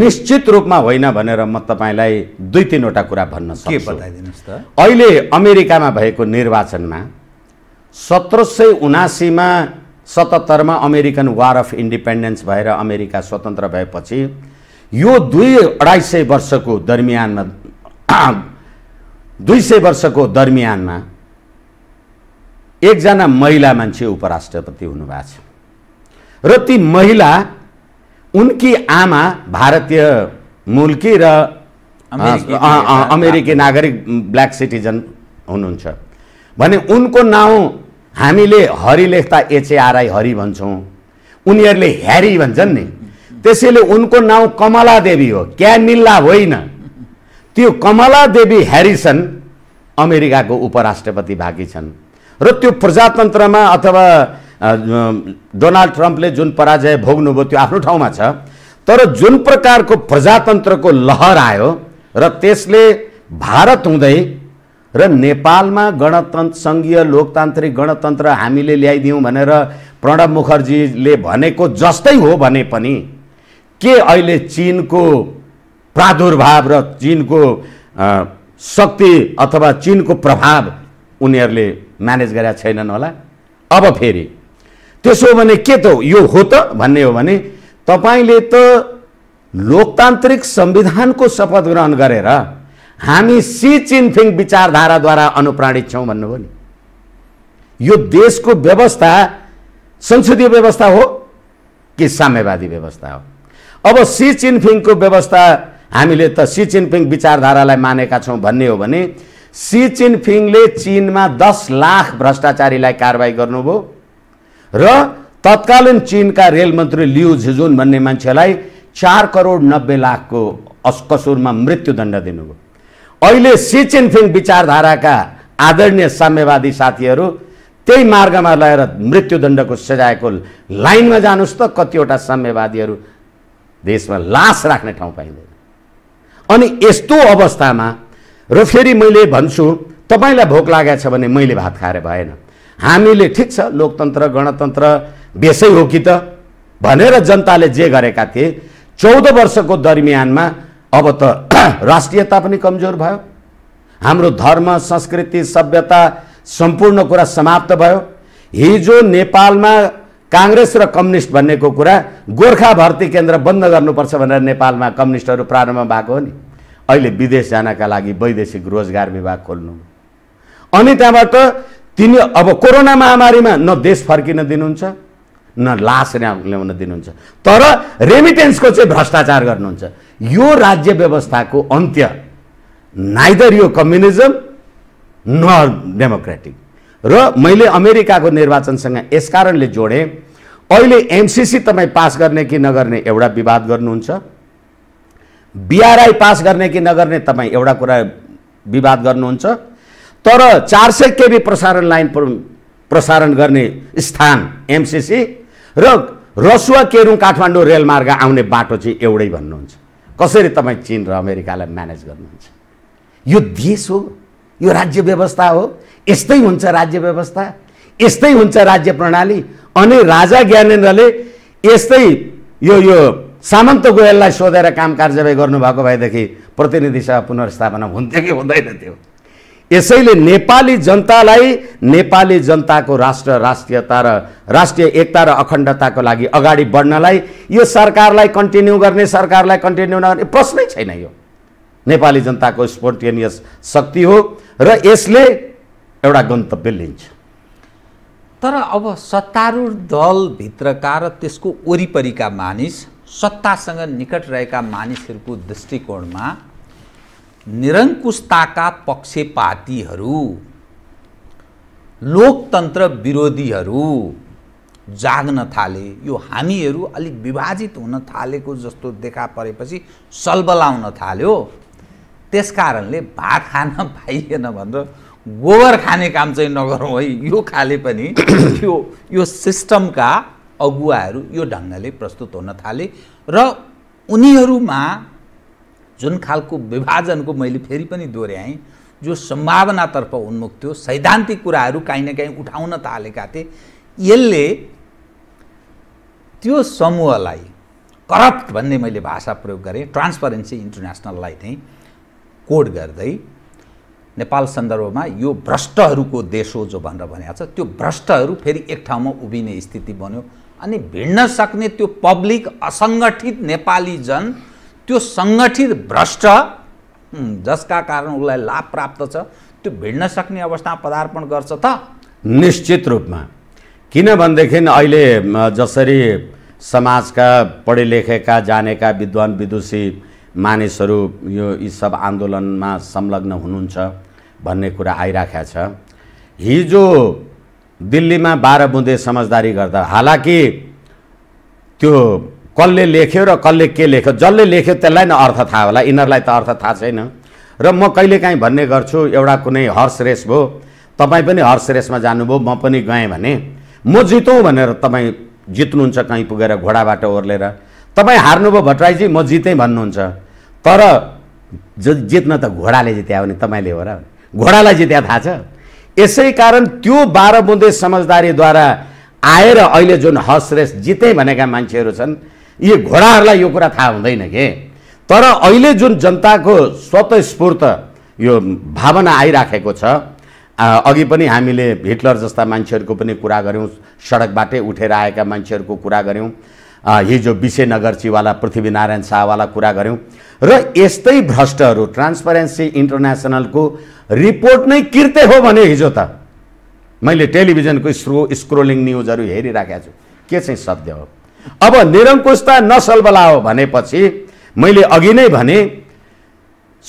निश्चित रूपमा होइन भनेर म तपाईँलाई दुई तिनवटा कुरा भन्न सक्छु बताइदिनुहोस् त अहिले अमेरिकामा भएको निर्वाचनमा सत्र सय उनासीमा सतहत्तरमा अमेरिकन वार अफ इन्डिपेन्डेन्स भएर अमेरिका स्वतन्त्र भएपछि यो दुई अढाई सय वर्षको दरमियानमा दुई सय वर्षको दरमियानमा एकजना महिला मान्छे उपराष्ट्रपति हुनुभएको छ र ती महिला उनकी आमा भारतीय मूलकी र अमेरिकी नागरिक ब्ल्याक सिटिजन हुनुहुन्छ भने उनको नाउँ हामीले हरि लेख्दा एचएआरआई हरि भन्छौँ उनीहरूले ह्यारी भन्छन् नि त्यसैले उनको नाउँ कमला देवी हो क्या निल्ला होइन त्यो कमला देवी ह्यारिसन अमेरिकाको उपराष्ट्रपति भएकी छन् र त्यो प्रजातन्त्रमा अथवा डोनाल्ड ट्रम्पले जुन पराजय भोग्नुभयो त्यो आफ्नो ठाउँमा छ तर जुन प्रकारको प्रजातन्त्रको लहर आयो र त्यसले भारत हुँदै र नेपालमा गणतन्त्र सङ्घीय लोकतान्त्रिक गणतन्त्र हामीले ल्याइदिउँ भनेर प्रणव मुखर्जीले भनेको जस्तै हो भने पनि के अहिले चिनको प्रादुर्भाव र चिनको शक्ति अथवा चिनको प्रभाव उनीहरूले म्यानेज गरेका छैनन् होला अब फेरि त्यसो हो भने के त यो हो त भन्ने हो भने तपाईँले त लोकतान्त्रिक संविधानको शपथ ग्रहण गरेर हामी सी चिनफिङ विचारधाराद्वारा अनुप्राणित छौँ भन्नुभयो नि यो देशको व्यवस्था संसदीय व्यवस्था हो कि साम्यवादी व्यवस्था हो अब सी चिनफिङको व्यवस्था हामीले त सी चिनफिङ विचारधारालाई मानेका छौँ भन्ने हो भने सी चिनफिङले चिनमा दस लाख भ्रष्टाचारीलाई कारवाही गर्नुभयो र तत्कालीन चिनका रेल मन्त्री लियु झिजुन भन्ने मान्छेलाई चार करोड नब्बे लाखको कसुरमा मृत्युदण्ड दिनुभयो अहिले सी चिनफिङ विचारधाराका आदरणीय साम्यवादी साथीहरू त्यही मार्गमा लगेर मृत्युदण्डको सजायको लाइनमा जानुहोस् त कतिवटा साम्यवादीहरू देशमा लास राख्ने ठाउँ पाइँदैन अनि यस्तो अवस्थामा र फेरि मैले भन्छु तपाईँलाई भोक लागेको छ भने मैले भात खाएर भएन हामीले ठिक छ लोकतन्त्र गणतन्त्र बेसै हो कि त भनेर जनताले जे गरेका थिए चौध वर्षको दरमियानमा अब त राष्ट्रियता पनि कमजोर भयो हाम्रो धर्म संस्कृति सभ्यता सम्पूर्ण कुरा समाप्त भयो हिजो नेपालमा काङ्ग्रेस र कम्युनिस्ट भन्नेको कुरा गोर्खा भर्ती केन्द्र बन्द गर्नुपर्छ भनेर नेपालमा कम्युनिस्टहरू प्रारम्भ भएको हो नि अहिले विदेश जानका लागि वैदेशिक रोजगार विभाग खोल्नु अनि त्यहाँबाट तिनी अब कोरोना महामारीमा न देश फर्किन दिनुहुन्छ न लास ल्याउन दिनुहुन्छ तर रेमिटेन्सको चाहिँ भ्रष्टाचार गर्नुहुन्छ यो राज्य व्यवस्थाको अन्त्य नाइदर यो कम्युनिजम न डेमोक्रेटिक र मैले अमेरिकाको निर्वाचनसँग यसकारणले जोडेँ अहिले एमसिसी तपाईँ पास गर्ने कि नगर्ने एउटा विवाद गर्नुहुन्छ बिआरआई पास गर्ने कि नगर्ने तपाईँ एउटा कुरा विवाद गर्नुहुन्छ तर चार सय केबी प्रसारण लाइन प्रसारण गर्ने स्थान एमसिसी र रसुवा केरुङ काठमाडौँ रेलमार्ग आउने बाटो चाहिँ एउटै भन्नुहुन्छ कसरी तपाईँ चिन र अमेरिकालाई म्यानेज गर्नुहुन्छ यो देश हो यो राज्य व्यवस्था हो यस्तै हुन्छ राज्य व्यवस्था यस्तै हुन्छ राज्य प्रणाली अनि राजा ज्ञानेन्द्रले यस्तै यो यो सामन्त गोयललाई सोधेर काम कार्यवाही गर्नुभएको भएदेखि प्रतिनिधि सभा पुनर्स्थापना हुन्थ्यो कि हुँदैन थियो यसैले नेपाली जनतालाई नेपाली जनताको राष्ट्र राष्ट्रियता र राष्ट्रिय एकता र अखण्डताको लागि अगाडि बढ्नलाई यो सरकारलाई कन्टिन्यू गर्ने सरकारलाई कन्टिन्यू नगर्ने प्रश्नै छैन यो नेपाली जनताको स्पोन्टेनियस शक्ति हो र यसले एउटा गन्तव्य लिन्छ तर अब सत्तारूढ दलभित्रका र त्यसको वरिपरिका मानिस सत्तासँग निकट रहेका मानिसहरूको दृष्टिकोणमा निरङ्कुशताका पक्षपातीहरू लोकतन्त्र विरोधीहरू जाग्न थाले यो हामीहरू अलिक विभाजित हुन थालेको जस्तो देखा परेपछि सलबलाउन थाल्यो त्यसकारणले भात खान पाइएन भनेर गोबर खाने काम चाहिँ नगरौँ है यो खाले पनि यो यो सिस्टमका अगुवाहरू यो ढङ्गले प्रस्तुत हुन थाले र उनीहरूमा जुन खालको विभाजनको मैले फेरि पनि दोहोऱ्याएँ जो सम्भावनातर्फ उन्मुख थियो सैद्धान्तिक कुराहरू काहीँ न काहीँ उठाउन थालेका थिए यसले त्यो समूहलाई करप्ट भन्ने मैले भाषा प्रयोग गरेँ ट्रान्सपरेन्सी इन्टरनेसनललाई चाहिँ कोड गर्दै नेपाल सन्दर्भमा यो भ्रष्टहरूको देश हो जो भनेर भनेको छ त्यो भ्रष्टहरू फेरि एक ठाउँमा उभिने स्थिति बन्यो अनि भिड्न सक्ने त्यो पब्लिक असङ्गठित नेपाली जन त्यो सङ्गठित भ्रष्ट जसका कारण उसलाई लाभ प्राप्त छ त्यो भिड्न सक्ने अवस्थामा पदार्पण गर्छ त निश्चित रूपमा किनभनेदेखि अहिले जसरी समाजका पढे लेखेका जानेका विद्वान विदुषी मानिसहरू यो यी सब आन्दोलनमा संलग्न हुनुहुन्छ भन्ने कुरा आइराखेको छ हिजो दिल्लीमा बाह्र बुँदे समझदारी गर्दा हालाकि त्यो कसले लेख्यो र कसले के लेख्यो जसले लेख्यो त्यसलाई नै अर्थ थाहा होला यिनीहरूलाई त अर्थ थाहा छैन र म कहिलेकाहीँ भन्ने गर्छु एउटा कुनै हर्स रेस भयो तपाईँ पनि हर्स रेसमा जानुभयो म पनि गएँ भने म जितौँ भनेर तपाईँ जित्नुहुन्छ कहीँ पुगेर घोडाबाट ओर्लेर तपाईँ हार्नुभयो भट्टराईजी म जितेँ भन्नुहुन्छ तर जित्न त घोडाले जित्या हो भने तपाईँले हो र घोडालाई जित्या थाहा छ यसै कारण त्यो बाह्र बुँदे समझदारीद्वारा आएर अहिले जुन हस रेस जिते भनेका मान्छेहरू छन् यी घोडाहरूलाई यो कुरा थाहा हुँदैन के तर अहिले जुन जनताको स्वतस्फूर्त यो भावना आइराखेको छ अघि पनि हामीले हिटलर जस्ता मान्छेहरूको पनि कुरा गऱ्यौँ सडकबाटै उठेर आएका मान्छेहरूको कुरा गऱ्यौँ हिजो चिवाला पृथ्वीनारायण शाहवाला कुरा गऱ्यौँ र यस्तै भ्रष्टहरू ट्रान्सपरेन्सी इन्टरनेसनलको रिपोर्ट नै किर्ते हो भने हिजो त मैले टेलिभिजनको स्क्रो स्क्रोलिङ न्युजहरू हेरिराखेको छु के चाहिँ सत्य हो अब निरङ्कुशता नसलबला हो भनेपछि मैले अघि नै भने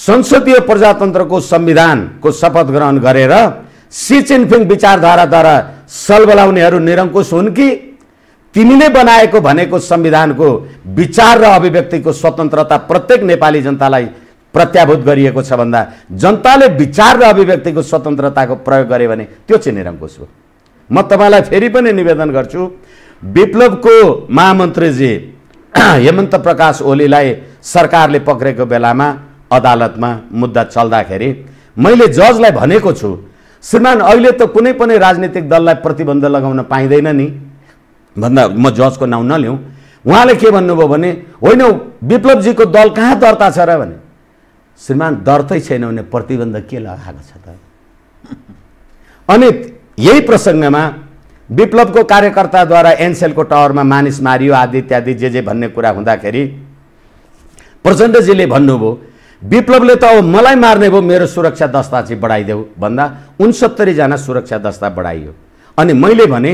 संसदीय प्रजातन्त्रको संविधानको शपथ ग्रहण गरेर सिचिनफिङ विचारधाराद्वारा सलबलाउनेहरू निरङ्कुश हुन् कि तिमीले बनाएको भनेको संविधानको विचार र अभिव्यक्तिको स्वतन्त्रता प्रत्येक नेपाली जनतालाई प्रत्याभूत गरिएको छ भन्दा जनताले विचार र अभिव्यक्तिको स्वतन्त्रताको प्रयोग गरे भने त्यो चाहिँ निरङ्कुश हो म तपाईँलाई फेरि पनि निवेदन गर्छु विप्लवको महामन्त्रीजी हेमन्त प्रकाश ओलीलाई सरकारले पक्रेको बेलामा अदालतमा मुद्दा चल्दाखेरि मैले जजलाई भनेको छु श्रीमान अहिले त कुनै पनि राजनीतिक दललाई प्रतिबन्ध लगाउन पाइँदैन नि भन्दा म जजको नाउँ नलिउँ उहाँले के भन्नुभयो भने होइन विप्लवजीको दल कहाँ दर्ता छ र भने श्रीमान दर्तै छैन भने प्रतिबन्ध के लगाएको छ त अनि यही प्रसङ्गमा विप्लवको कार्यकर्ताद्वारा एनसेलको टावरमा मानिस मारियो आदि इत्यादि जे जे भन्ने कुरा हुँदाखेरि प्रचण्डजीले भन्नुभयो विप्लवले त अब मलाई मार्ने भयो मेरो सुरक्षा दस्ता चाहिँ बढाइदेऊ भन्दा उन्सत्तरीजना सुरक्षा दस्ता बढाइयो अनि मैले भने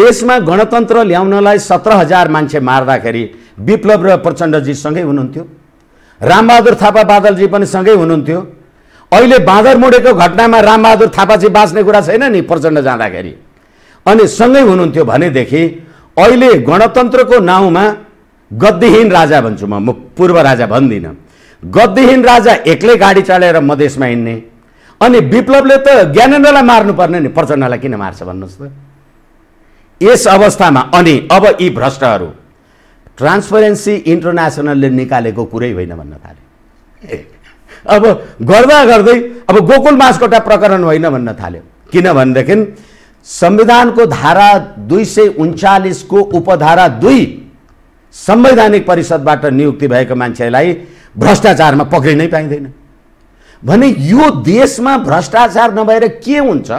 देशमा गणतन्त्र ल्याउनलाई सत्र हजार मान्छे मार्दाखेरि विप्लव र प्रचण्डजी सँगै हुनुहुन्थ्यो रामबहादुर थापा बादलजी पनि सँगै हुनुहुन्थ्यो अहिले बाँदर मोडेको घटनामा रामबहादुर थापाजी बाँच्ने कुरा छैन नि प्रचण्ड जाँदाखेरि अनि सँगै हुनुहुन्थ्यो भनेदेखि अहिले गणतन्त्रको नाउँमा गद्दीहीन राजा भन्छु म पूर्व राजा भन्दिनँ गद्दीहीन राजा एक्लै गाडी चढेर मधेसमा हिँड्ने अनि विप्लवले त ज्ञानेन्द्रलाई मार्नुपर्ने नि प्रचण्डलाई किन मार्छ भन्नुहोस् त यस अवस्थामा अनि अब यी भ्रष्टहरू ट्रान्सपरेन्सी इन्टरनेसनलले निकालेको कुरै होइन भन्न थाले अब गर्दा गर्दै अब गोकुल एउटा प्रकरण होइन भन्न थाल्यो किनभनेदेखि संविधानको धारा दुई सय उन्चालिसको उपधारा दुई संवैधानिक परिषदबाट नियुक्ति भएको मान्छेलाई भ्रष्टाचारमा पक्रिनै पाइँदैन भने यो देशमा भ्रष्टाचार नभएर के हुन्छ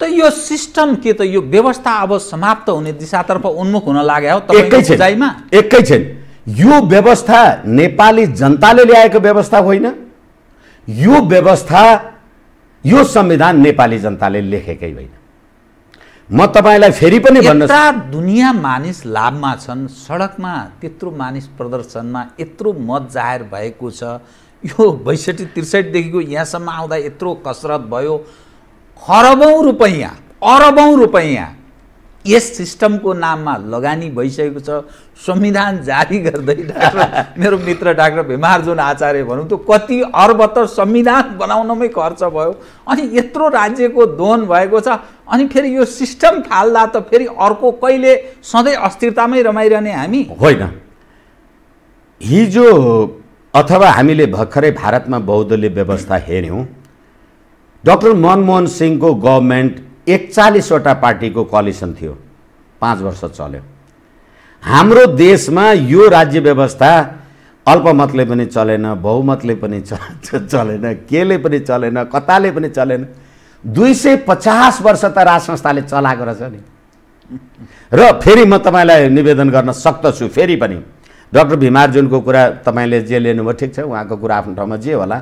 त यो सिस्टम के त यो व्यवस्था अब समाप्त हुने दिशातर्फ उन्मुख हुन लाग्यो एकैछिनमा एकैछिन यो व्यवस्था नेपाली जनताले ल्याएको व्यवस्था होइन यो व्यवस्था यो संविधान नेपाली जनताले लेखेकै होइन म तपाईँलाई फेरि पनि भन्न दुनियाँ मानिस लाभमा छन् सडकमा त्यत्रो मानिस प्रदर्शनमा यत्रो मत जाहेर भएको छ यो बैसठी त्रिसठीदेखिको यहाँसम्म आउँदा यत्रो कसरत भयो खरबौँ रुपैयाँ अरबौँ रुपैयाँ यस सिस्टमको नाममा लगानी भइसकेको छ संविधान जारी गर्दै मेरो मित्र डाक्टर भीमार्जुन आचार्य भनौँ त्यो कति अर्ब त संविधान बनाउनमै खर्च भयो अनि यत्रो राज्यको दोन भएको छ अनि फेरि यो सिस्टम फाल्दा त फेरि अर्को कहिले सधैँ अस्थिरतामै रमाइरहने हामी होइन हिजो अथवा हामीले भर्खरै भारतमा बहुदलीय व्यवस्था हेऱ्यौँ डक्टर मनमोहन सिंहको गभर्मेन्ट एकचालिसवटा पार्टीको कलिसन थियो पाँच वर्ष चल्यो हाम्रो देशमा यो राज्य व्यवस्था अल्पमतले पनि चलेन बहुमतले पनि चलेन केले पनि चलेन कताले पनि चलेन दुई सय पचास वर्ष त राज संस्थाले चलाएको रहेछ नि र फेरि म तपाईँलाई निवेदन गर्न सक्दछु फेरि पनि डक्टर भिमार्जुनको कुरा तपाईँले जे लिनुभयो ठिक छ उहाँको कुरा आफ्नो ठाउँमा जे होला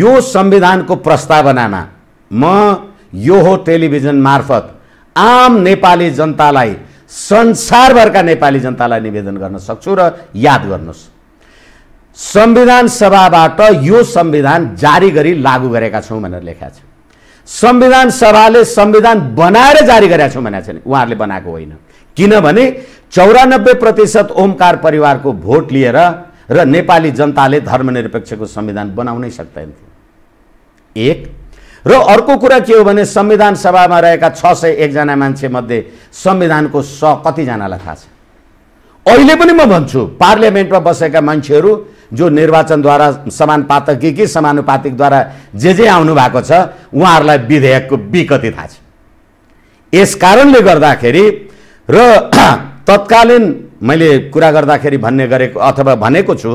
यो संविधानको प्रस्तावनामा म यो हो टेलिभिजन मार्फत आम नेपाली जनतालाई संसारभरका नेपाली जनतालाई निवेदन गर्न सक्छु र याद गर्नुहोस् संविधान सभाबाट यो संविधान जारी गरी लागू गरेका छौँ भनेर लेखाएको छ संविधान सभाले संविधान बनाएर जारी गरेका छौँ भनेको छैन उहाँहरूले बनाएको होइन किनभने चौरानब्बे प्रतिशत ओमकार परिवारको भोट लिएर र नेपाली जनताले धर्मनिरपेक्षको संविधान बनाउनै सक्दैन थियो एक र अर्को कुरा के हो भने संविधान सभामा रहेका छ सय एकजना मान्छेमध्ये संविधानको स कतिजनालाई थाहा छ अहिले पनि म भन्छु पार्लियामेन्टमा बसेका मान्छेहरू जो निर्वाचनद्वारा समानुपातकी कि समानुपातिकद्वारा जे जे आउनु भएको छ उहाँहरूलाई विधेयकको विकति थाहा छ यस कारणले गर्दाखेरि र तत्कालीन मैले कुरा गर्दाखेरि भन्ने गरेको अथवा भनेको छु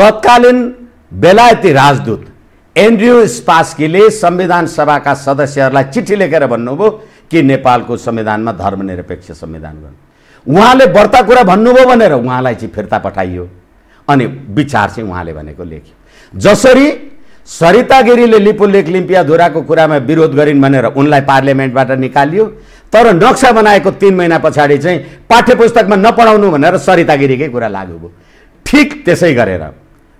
तत्कालीन बेलायती राजदूत एन्ड्रियु स्पास्कीले संविधान सभाका सदस्यहरूलाई चिठी लेखेर भन्नुभयो कि नेपालको संविधानमा धर्मनिरपेक्ष संविधान गर्नु उहाँले व्रत कुरा भन्नुभयो भनेर उहाँलाई चाहिँ फिर्ता पठाइयो अनि विचार चाहिँ उहाँले भनेको लेख्यो जसरी सरिता गिरीले लिपुलेख लिम्पियाधुराको कुरामा विरोध गरिन् भनेर उनलाई पार्लियामेन्टबाट निकालियो तर नक्सा बनाएको तिन महिना पछाडि चाहिँ पाठ्य पुस्तकमा नपढाउनु भनेर सरिता कुरा लागु भयो ठिक त्यसै गरेर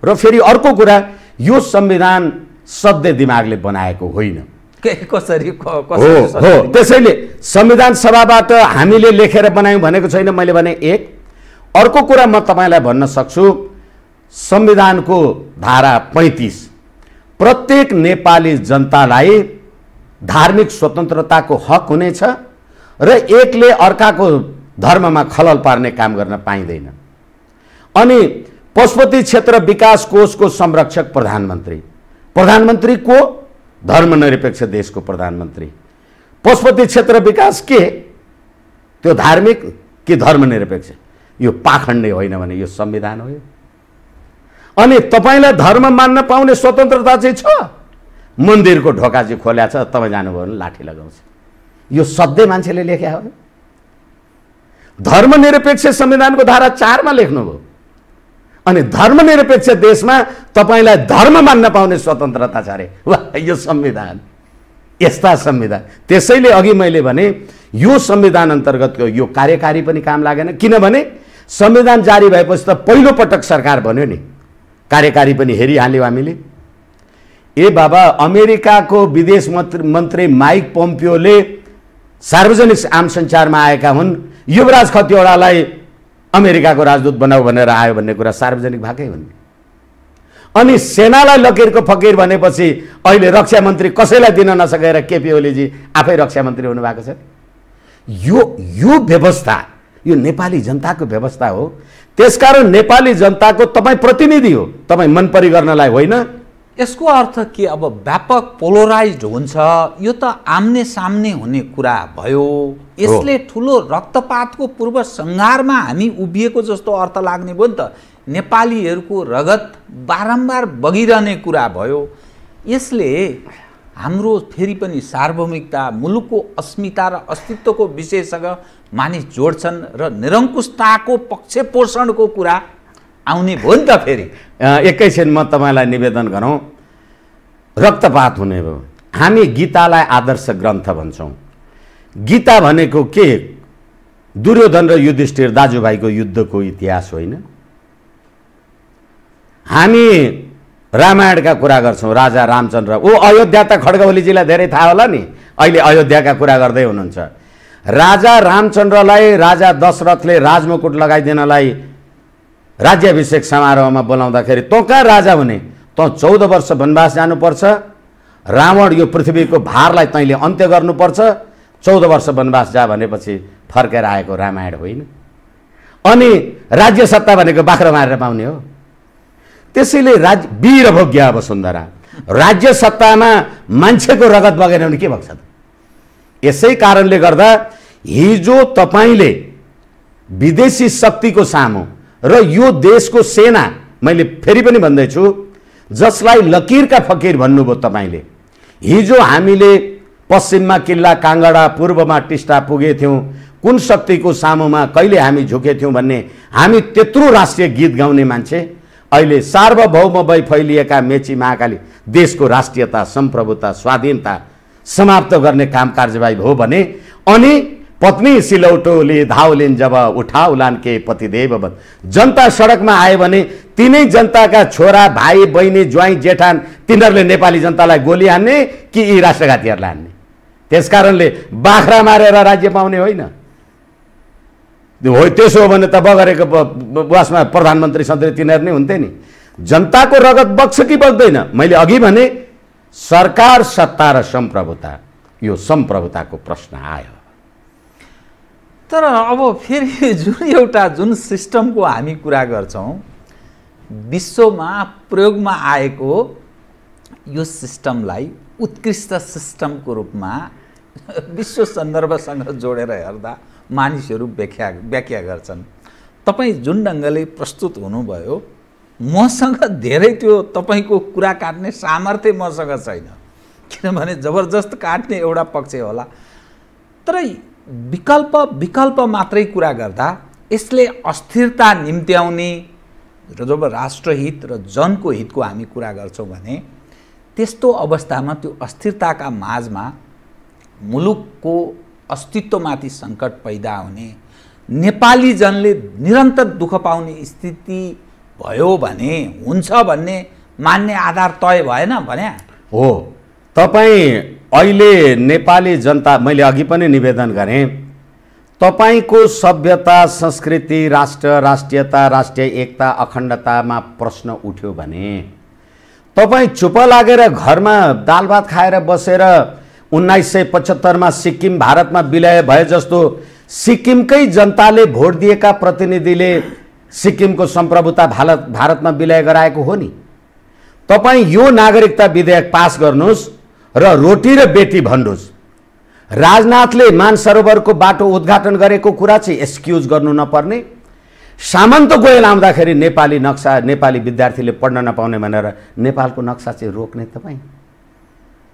र फेरि अर्को कुरा यो संविधान सधैँ दिमागले बनाएको होइन हो हो त्यसैले संविधान सभाबाट हामीले लेखेर बनायौँ भनेको छैन मैले भने एक अर्को कुरा म तपाईँलाई भन्न सक्छु संविधानको धारा पैँतिस प्रत्येक नेपाली जनतालाई धार्मिक स्वतन्त्रताको हक हुनेछ र एकले अर्काको धर्ममा खलल पार्ने काम गर्न पाइँदैन अनि पशुपति क्षेत्र विकास कोषको संरक्षक प्रधानमन्त्री प्रधानमन्त्री को धर्मनिरपेक्ष देशको प्रधानमन्त्री पशुपति क्षेत्र विकास के त्यो धार्मिक कि धर्मनिरपेक्ष यो पाखण्डे होइन भने यो संविधान हो अनि तपाईँलाई धर्म मान्न पाउने स्वतन्त्रता चाहिँ छ मन्दिरको ढोका चाहिँ खोल्या छ तपाईँ जानुभयो भने लाठी लगाउँछ यो सधैँ मान्छेले लेख्या हो धर्मनिरपेक्ष संविधानको धारा चारमा लेख्नुभयो अनि धर्मनिरपेक्ष देशमा तपाईँलाई धर्म मान्न पाउने स्वतन्त्रता छ अरे वा यो संविधान यस्ता संविधान त्यसैले अघि मैले भने यो संविधान अन्तर्गतको यो कार्यकारी पनि काम लागेन किनभने संविधान जारी भएपछि त पहिलोपटक सरकार भन्यो नि कार्यकारी पनि हेरिहाल्यौँ हामीले ए बाबा अमेरिकाको विदेश मन्त्री मन्त्री माइक पोम्पियोले सार्वजनिक आम सञ्चारमा आएका हुन् युवराज खतिवडालाई अमेरिकाको राजदूत बनाऊ भनेर आयो भन्ने कुरा सार्वजनिक भएकै हुन् अनि सेनालाई लकिरको फकिर भनेपछि अहिले रक्षा मन्त्री कसैलाई दिन नसकेर केपी ओलीजी आफै रक्षा मन्त्री हुनुभएको छ यो यो व्यवस्था यो नेपाली जनताको व्यवस्था हो त्यसकारण नेपाली जनताको तपाईँ प्रतिनिधि हो तपाईँ मन गर्नलाई होइन यसको अर्थ के अब व्यापक पोलराइज हुन्छ यो त आम्ने सामने हुने कुरा भयो यसले ठुलो रक्तपातको पूर्व सङ्घारमा हामी उभिएको जस्तो अर्थ लाग्ने भयो नि त नेपालीहरूको रगत बारम्बार बगिरहने कुरा भयो यसले हाम्रो फेरि पनि सार्वभौमिकता मुलुकको अस्मिता र अस्तित्वको विषयसँग मानिस जोड्छन् र निरङ्कुशताको पक्षपोषणको कुरा आउने भयो नि त फेरि एकैछिन म तपाईँलाई निवेदन गरौँ रक्तपात हुने भयो हामी गीतालाई आदर्श ग्रन्थ भन्छौँ गीता भनेको के दुर्योधन र युधिष्ठिर दाजुभाइको युद्धको इतिहास होइन हामी रामायणका कुरा गर्छौँ राजा रामचन्द्र ओ अयोध्या त खड्गवलीजीलाई धेरै थाहा होला नि अहिले अयोध्याका कुरा गर्दै हुनुहुन्छ राजा रामचन्द्रलाई राजा दशरथले राजमुकुट लगाइदिनलाई राज्याभिषेक समारोहमा बोलाउँदाखेरि तँ कहाँ राजा हुने तँ चौध वर्ष वनवास जानुपर्छ रावण यो पृथ्वीको भारलाई तैँले अन्त्य गर्नुपर्छ चौध वर्ष वनवास जा भनेपछि फर्केर आएको रामायण होइन अनि राज्य सत्ता भनेको बाख्रा मारेर पाउने हो त्यसैले राज वीर भोग्य अब सुन्दरा राज्य सत्तामा मान्छेको रगत बगेन भने के भएको त यसै कारणले गर्दा हिजो तपाईँले विदेशी शक्तिको सामु र यो देशको सेना मैले फेरि पनि भन्दैछु जसलाई लकिरका फकिर भन्नुभयो तपाईँले हिजो हामीले पश्चिममा किल्ला काङ्गडा पूर्वमा टिस्टा पुगेथ्यौँ कुन शक्तिको सामुमा कहिले हामी झुकेथ्यौँ भन्ने हामी त्यत्रो राष्ट्रिय गीत गाउने मान्छे अहिले सार्वभौम भई फैलिएका मेची महाकाली देशको राष्ट्रियता सम्प्रभुता स्वाधीनता समाप्त गर्ने काम कार्यवाही हो भने अनि पत्नी सिलौटोले धाउलिन् जब उठाउलान् के पतिदेव जनता सडकमा आयो भने तिनै जनताका छोरा भाइ बहिनी ज्वाइँ जेठान तिनीहरूले नेपाली जनतालाई गोली हान्ने कि यी राष्ट्रघातीहरूलाई हान्ने त्यसकारणले बाख्रा मारेर राज्य पाउने होइन हो त्यसो हो भने त बगरेको वासमा प्रधानमन्त्री सन्त्री तिनीहरू नै हुन्थे नि जनताको रगत बग्छ कि बग्दैन मैले अघि भने सरकार सत्ता र सम्प्रभुता यो सम्प्रभुताको प्रश्न आयो तर अब फेरि जुन एउटा जुन सिस्टमको हामी कुरा गर्छौँ विश्वमा प्रयोगमा आएको यो सिस्टमलाई उत्कृष्ट सिस्टमको रूपमा विश्व सन्दर्भसँग जोडेर हेर्दा मानिसहरू व्याख्या व्याख्या गर्छन् तपाईँ जुन ढङ्गले प्रस्तुत हुनुभयो मसँग धेरै त्यो तपाईँको कुरा काट्ने सामर्थ्य मसँग छैन किनभने जबरजस्त काट्ने एउटा पक्ष होला तर विकल्प विकल्प मात्रै कुरा गर्दा यसले अस्थिरता निम्त्याउने र जब राष्ट्रहित र जनको हितको हामी कुरा गर्छौँ भने त्यस्तो अवस्थामा त्यो अस्थिरताका माझमा मुलुकको अस्तित्वमाथि सङ्कट पैदा हुने नेपाली जनले निरन्तर दुःख पाउने स्थिति भयो भने हुन्छ भन्ने मान्ने आधार तय भएन भने हो तपाईँ अहिले नेपाली जनता मैले अघि पनि निवेदन गरेँ तपाईँको सभ्यता संस्कृति राष्ट्र राष्ट्रियता राष्ट्रिय एकता अखण्डतामा प्रश्न उठ्यो भने तपाईँ चुप लागेर घरमा दाल भात खाएर बसेर उन्नाइस सय पचहत्तरमा सिक्किम भारतमा विलय भए जस्तो सिक्किमकै जनताले भोट दिएका प्रतिनिधिले सिक्किमको सम्प्रभुता भारत भारतमा विलय गराएको हो नि तपाईँ यो नागरिकता विधेयक पास गर्नुहोस् र रोटी र बेटी भन्नुहोस् राजनाथले मानसरोवरको बाटो उद्घाटन गरेको कुरा चाहिँ एक्सक्युज गर्नु नपर्ने सामन्त गोयल आउँदाखेरि नेपाली नक्सा नेपाली विद्यार्थीले पढ्न नपाउने भनेर नेपालको नक्सा चाहिँ रोक्ने तपाईँ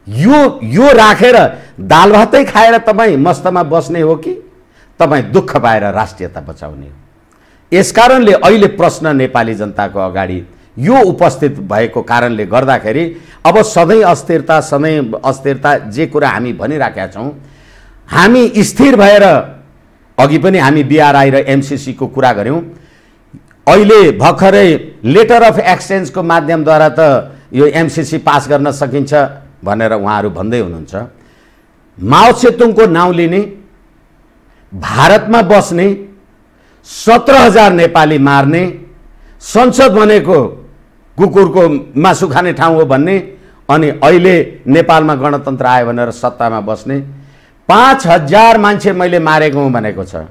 यो यो राखेर रा, दाल भातै खाएर तपाईँ मस्तमा बस्ने हो कि तपाईँ दुःख पाएर राष्ट्रियता बचाउने हो यसकारणले अहिले प्रश्न नेपाली जनताको अगाडि यो उपस्थित भएको कारणले गर्दाखेरि अब सधैँ अस्थिरता सधैँ अस्थिरता जे कुरा हामी भनिराखेका छौँ हामी स्थिर भएर अघि पनि हामी बिआरआई र एमसिसीको कुरा गऱ्यौँ अहिले भर्खरै लेटर अफ एक्सचेन्जको माध्यमद्वारा त यो एमसिसी पास गर्न सकिन्छ भनेर उहाँहरू भन्दै हुनुहुन्छ माओ सेतुङको नाउँ लिने भारतमा बस्ने सत्र हजार नेपाली मार्ने संसद भनेको कुकुरको मासु खाने ठाउँ हो भन्ने अनि अहिले नेपालमा गणतन्त्र आयो भनेर सत्तामा बस्ने पाँच हजार मान्छे मैले मारेको हुँ भनेको छ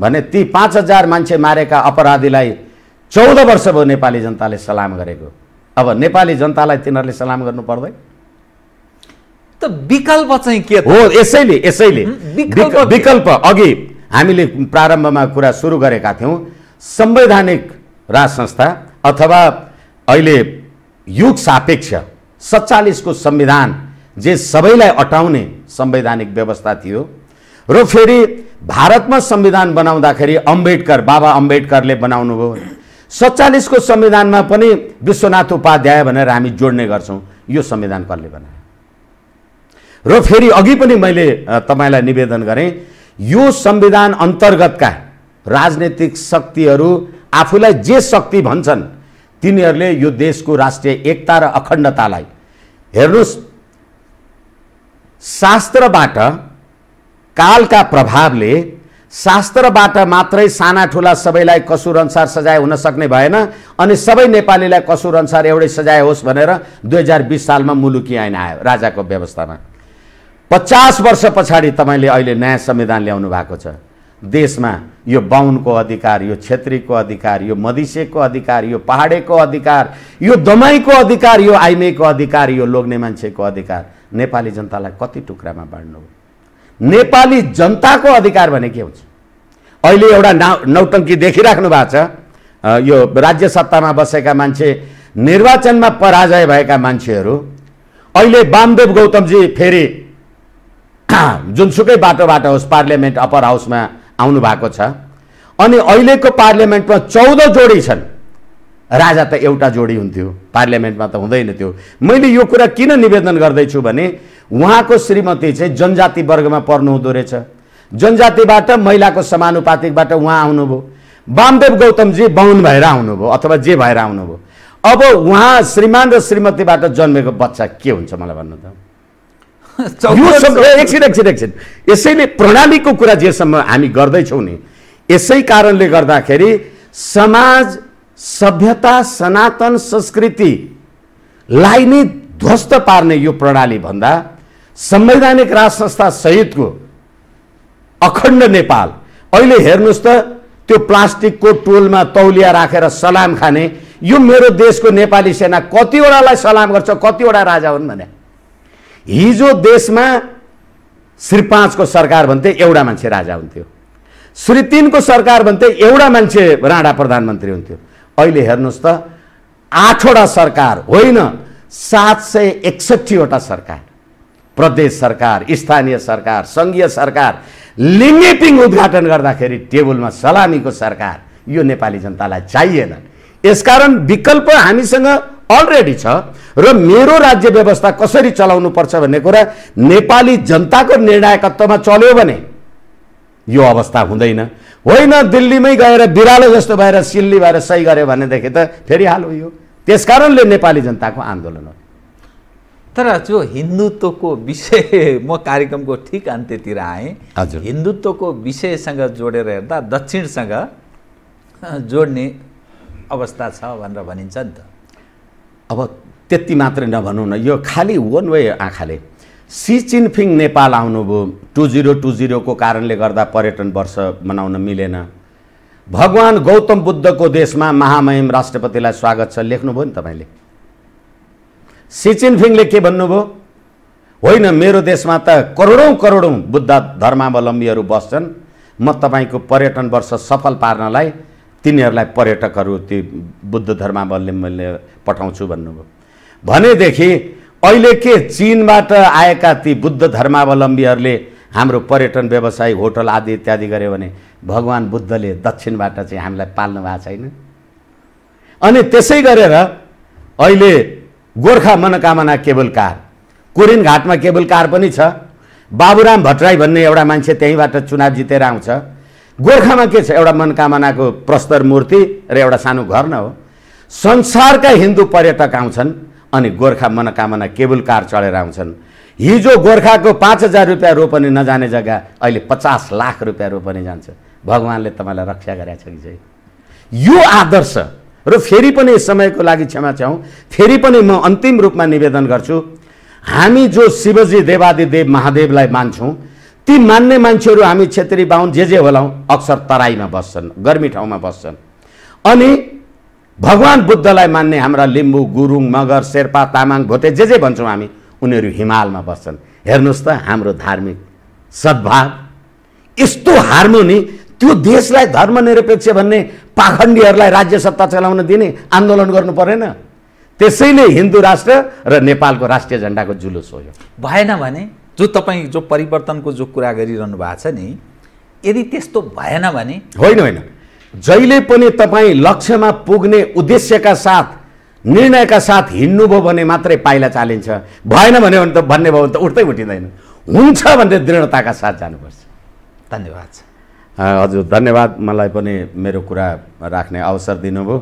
भने ती पाँच हजार मान्छे मारेका अपराधीलाई चौध वर्ष भयो नेपाली जनताले सलाम गरेको अब नेपाली जनतालाई तिनीहरूले सलाम गर्नु पर्दैन त विकल्प चाहिँ के हो यसैले यसैले विकल्प अघि हामीले प्रारम्भमा कुरा सुरु गरेका थियौँ संवैधानिक राज संस्था अथवा अहिले युग सापेक्ष सत्तालिसको संविधान जे सबैलाई अटाउने संवैधानिक व्यवस्था थियो र फेरि भारतमा संविधान बनाउँदाखेरि अम्बेडकर बाबा अम्बेडकरले बनाउनुभयो सत्तालिसको संविधानमा पनि विश्वनाथ उपाध्याय भनेर हामी जोड्ने गर्छौँ यो संविधान कसले बनायो र फेरि अघि पनि मैले तपाईँलाई निवेदन गरेँ यो संविधान अन्तर्गतका राजनैतिक शक्तिहरू आफूलाई जे शक्ति भन्छन् तिनीहरूले यो देशको राष्ट्रिय एकता र अखण्डतालाई हेर्नुहोस् शास्त्रबाट कालका प्रभावले शास्त्रबाट मात्रै साना ठुला सबैलाई कसुर अनुसार सजाय हुन सक्ने भएन अनि सबै नेपालीलाई कसुर अनुसार एउटै सजाय होस् भनेर दुई हजार बिस सालमा मुलुकी ऐन आयो राजाको व्यवस्थामा पचास वर्ष पछाडि तपाईँले अहिले नयाँ संविधान ल्याउनु भएको छ देशमा यो बाहुनको अधिकार यो छेत्रीको अधिकार यो मधिसेको अधिकार यो पहाडेको अधिकार यो दमाईको अधिकार यो आइमेको अधिकार यो लोग्ने मान्छेको अधिकार नेपाली जनतालाई कति टुक्रामा बाँड्नु नेपाली जनताको अधिकार भने के हुन्छ अहिले एउटा नाउ नौटङ्की देखिराख्नु भएको छ यो राज्य सत्तामा बसेका मान्छे निर्वाचनमा पराजय भएका मान्छेहरू अहिले वामदेव गौतमजी फेरि जुनसुकै बाटोबाट होस् पार्लियामेन्ट अप्पर हाउसमा आउनु भएको छ अनि अहिलेको पार्लियामेन्टमा चौध जोडी छन् राजा त एउटा जोडी हुन्थ्यो पार्लियामेन्टमा त हुँदैन थियो मैले यो कुरा किन निवेदन गर्दैछु भने उहाँको श्रीमती चाहिँ जनजाति वर्गमा पर्नुहुँदो रहेछ जनजातिबाट महिलाको समानुपातिकबाट उहाँ आउनुभयो वामदेव गौतमजी बाहुन भएर आउनुभयो अथवा जे भएर आउनुभयो अब उहाँ श्रीमान र श्रीमतीबाट जन्मेको बच्चा के हुन्छ मलाई भन्नु त यो एकछिन एकछिन एकछिन यसैले प्रणालीको कुरा जेसम्म हामी गर्दैछौँ नि यसै कारणले गर्दाखेरि समाज सभ्यता सनातन संस्कृतिलाई नै ध्वस्त पार्ने यो प्रणाली भन्दा संवैधानिक राज संस्था सहितको अखण्ड नेपाल अहिले हेर्नुहोस् त त्यो प्लास्टिकको टोलमा तौलिया राखेर सलाम खाने यो मेरो देशको नेपाली सेना कतिवटालाई सलाम गर्छ कतिवटा राजा हुन् भने हिजो देशमा श्री पाँचको सरकार भन्थे एउटा मान्छे राजा हुन्थ्यो श्री तिनको सरकार भन्थे एउटा मान्छे राणा प्रधानमन्त्री हुन्थ्यो अहिले हेर्नुहोस् त आठवटा सरकार होइन सात सय एकसट्ठीवटा सरकार प्रदेश सरकार स्थानीय सरकार सङ्घीय सरकार लिङ्गेपिङ उद्घाटन गर्दाखेरि टेबलमा सलामीको सरकार यो नेपाली जनतालाई चाहिएन यसकारण विकल्प हामीसँग अलरेडी छ र मेरो राज्य व्यवस्था कसरी चलाउनु पर्छ भन्ने कुरा नेपाली जनताको निर्णायकत्वमा चल्यो भने यो अवस्था हुँदैन होइन दिल्लीमै गएर बिरालो जस्तो भएर सिल्ली भएर सही गऱ्यो भनेदेखि त फेरि हाल हो यो त्यसकारणले नेपाली जनताको आन्दोलन हो तर जो हिन्दुत्वको विषय म कार्यक्रमको ठिक अन्त्यतिर आएँ हजुर हिन्दुत्वको विषयसँग जोडेर हेर्दा दक्षिणसँग जोड्ने अवस्था छ भनेर भनिन्छ नि त अब त्यति मात्र नभनौँ न यो खालि वन वे आँखाले सी चिनफिङ नेपाल आउनुभयो टु जिरो टु जिरोको कारणले गर्दा पर्यटन वर्ष मनाउन मिलेन भगवान् गौतम बुद्धको देशमा महामहिम राष्ट्रपतिलाई स्वागत छ लेख्नुभयो नि तपाईँले सिचिनफिङले चिनफिङले के भन्नुभयो होइन मेरो देशमा त करोडौँ करोडौँ बुद्ध धर्मावलम्बीहरू बस्छन् म तपाईँको पर्यटन वर्ष सफल पार्नलाई तिनीहरूलाई पर्यटकहरू ती बुद्ध मैले पठाउँछु भन्नुभयो भनेदेखि अहिले के चिनबाट आएका ती बुद्ध धर्मावलम्बीहरूले हाम्रो पर्यटन व्यवसाय होटल आदि इत्यादि गऱ्यो भने भगवान् बुद्धले दक्षिणबाट चाहिँ हामीलाई पाल्नु भएको छैन अनि त्यसै गरेर अहिले गोर्खा मनोकामना केबल कार कोरिन घाटमा केबल कार पनि छ बाबुराम भट्टराई भन्ने एउटा मान्छे त्यहीँबाट चुनाव जितेर आउँछ गोर्खामा के छ एउटा मनकामनाको प्रस्तर मूर्ति र एउटा सानो घर न हो संसारका हिन्दू पर्यटक आउँछन् अनि गोर्खा मनोकामना केबुल कार चढेर आउँछन् हिजो गोर्खाको पाँच हजार रुपियाँ रोपनी नजाने जग्गा अहिले पचास लाख रुपियाँ रोपनी जान्छ भगवान्ले तपाईँलाई रक्षा गरेका छ कि चाहिँ यो आदर्श र फेरि पनि समयको लागि क्षमा च्याउँ फेरि पनि म अन्तिम रूपमा निवेदन गर्छु हामी जो शिवजी देवादि देव महादेवलाई मान्छौँ ती मान्ने मान्छेहरू हामी छेत्री बाहुन जे जे होलाौँ अक्सर तराईमा बस्छन् गर्मी ठाउँमा बस्छन् अनि भगवान् बुद्धलाई मान्ने हाम्रा लिम्बू गुरुङ मगर शेर्पा तामाङ भोटे जे जे भन्छौँ हामी उनीहरू हिमालमा बस्छन् हेर्नुहोस् त हाम्रो धार्मिक सद्भाव यस्तो हार्मोनी त्यो देशलाई धर्मनिरपेक्ष भन्ने पाखण्डीहरूलाई राज्य सत्ता चलाउन दिने आन्दोलन गर्नु परेन त्यसैले नै हिन्दू राष्ट्र र नेपालको राष्ट्रिय झन्डाको जुलुस हो यो भएन भने जो तपाईँ जो परिवर्तनको जो कुरा गरिरहनु भएको छ नि यदि त्यस्तो भएन भने होइन होइन जहिले पनि तपाईँ लक्ष्यमा पुग्ने उद्देश्यका साथ निर्णयका साथ हिँड्नुभयो भने मात्रै पाइला चालिन्छ भएन भन्यो भने त भन्ने भयो भने त उठ्दै उठिँदैन हुन्छ भन्ने दृढताका साथ जानुपर्छ धन्यवाद हजुर धन्यवाद मलाई पनि मेरो कुरा राख्ने अवसर दिनुभयो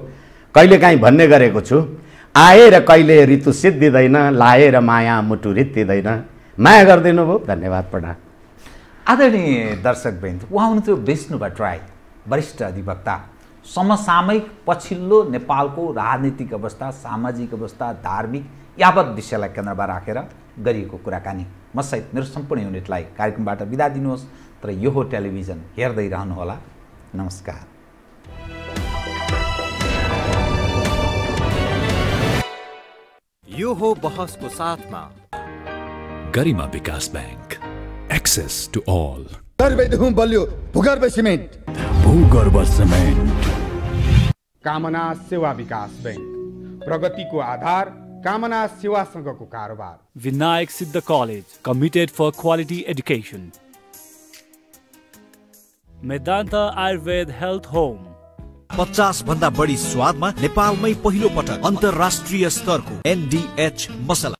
कहिलेकाहीँ भन्ने गरेको छु आएर कहिले ऋतु सिद्धिँदैन लाएर माया मुटु रित्तिँदैन माया गरिदिनु भयो धन्यवाद प्रणाम आदरणीय दर्शक बहिनी उहाँ हुनुहुन्थ्यो विष्णु ट्राई वरिष्ठ अधिवक्ता समसामयिक पछिल्लो नेपालको राजनीतिक अवस्था सामाजिक अवस्था धार्मिक यावत विषयलाई केन्द्रमा राखेर गरिएको कुराकानी मसहित मेरो सम्पूर्ण युनिटलाई कार्यक्रमबाट बिदा दिनुहोस् तर यो हो टेलिभिजन हेर्दै रहनुहोला नमस्कार यो हो बहसको साथमा गरिमा विकास ब्याङ्क एक्सेस टु अल बलियो भूगर्भ सिमेन्ट भूगर्भ सिमेन्ट कामना सेवा विकास ब्याङ्क प्रगतिको आधार कामना सेवा सेवासँगको कारोबार Vinayak Siddha college committed for quality education Medanta Ayurveda health home पचास भन्दा बढी स्वादमा नेपालमै पहिलो पटक अन्तर्राष्ट्रिय स्तरको एनडिएच मसला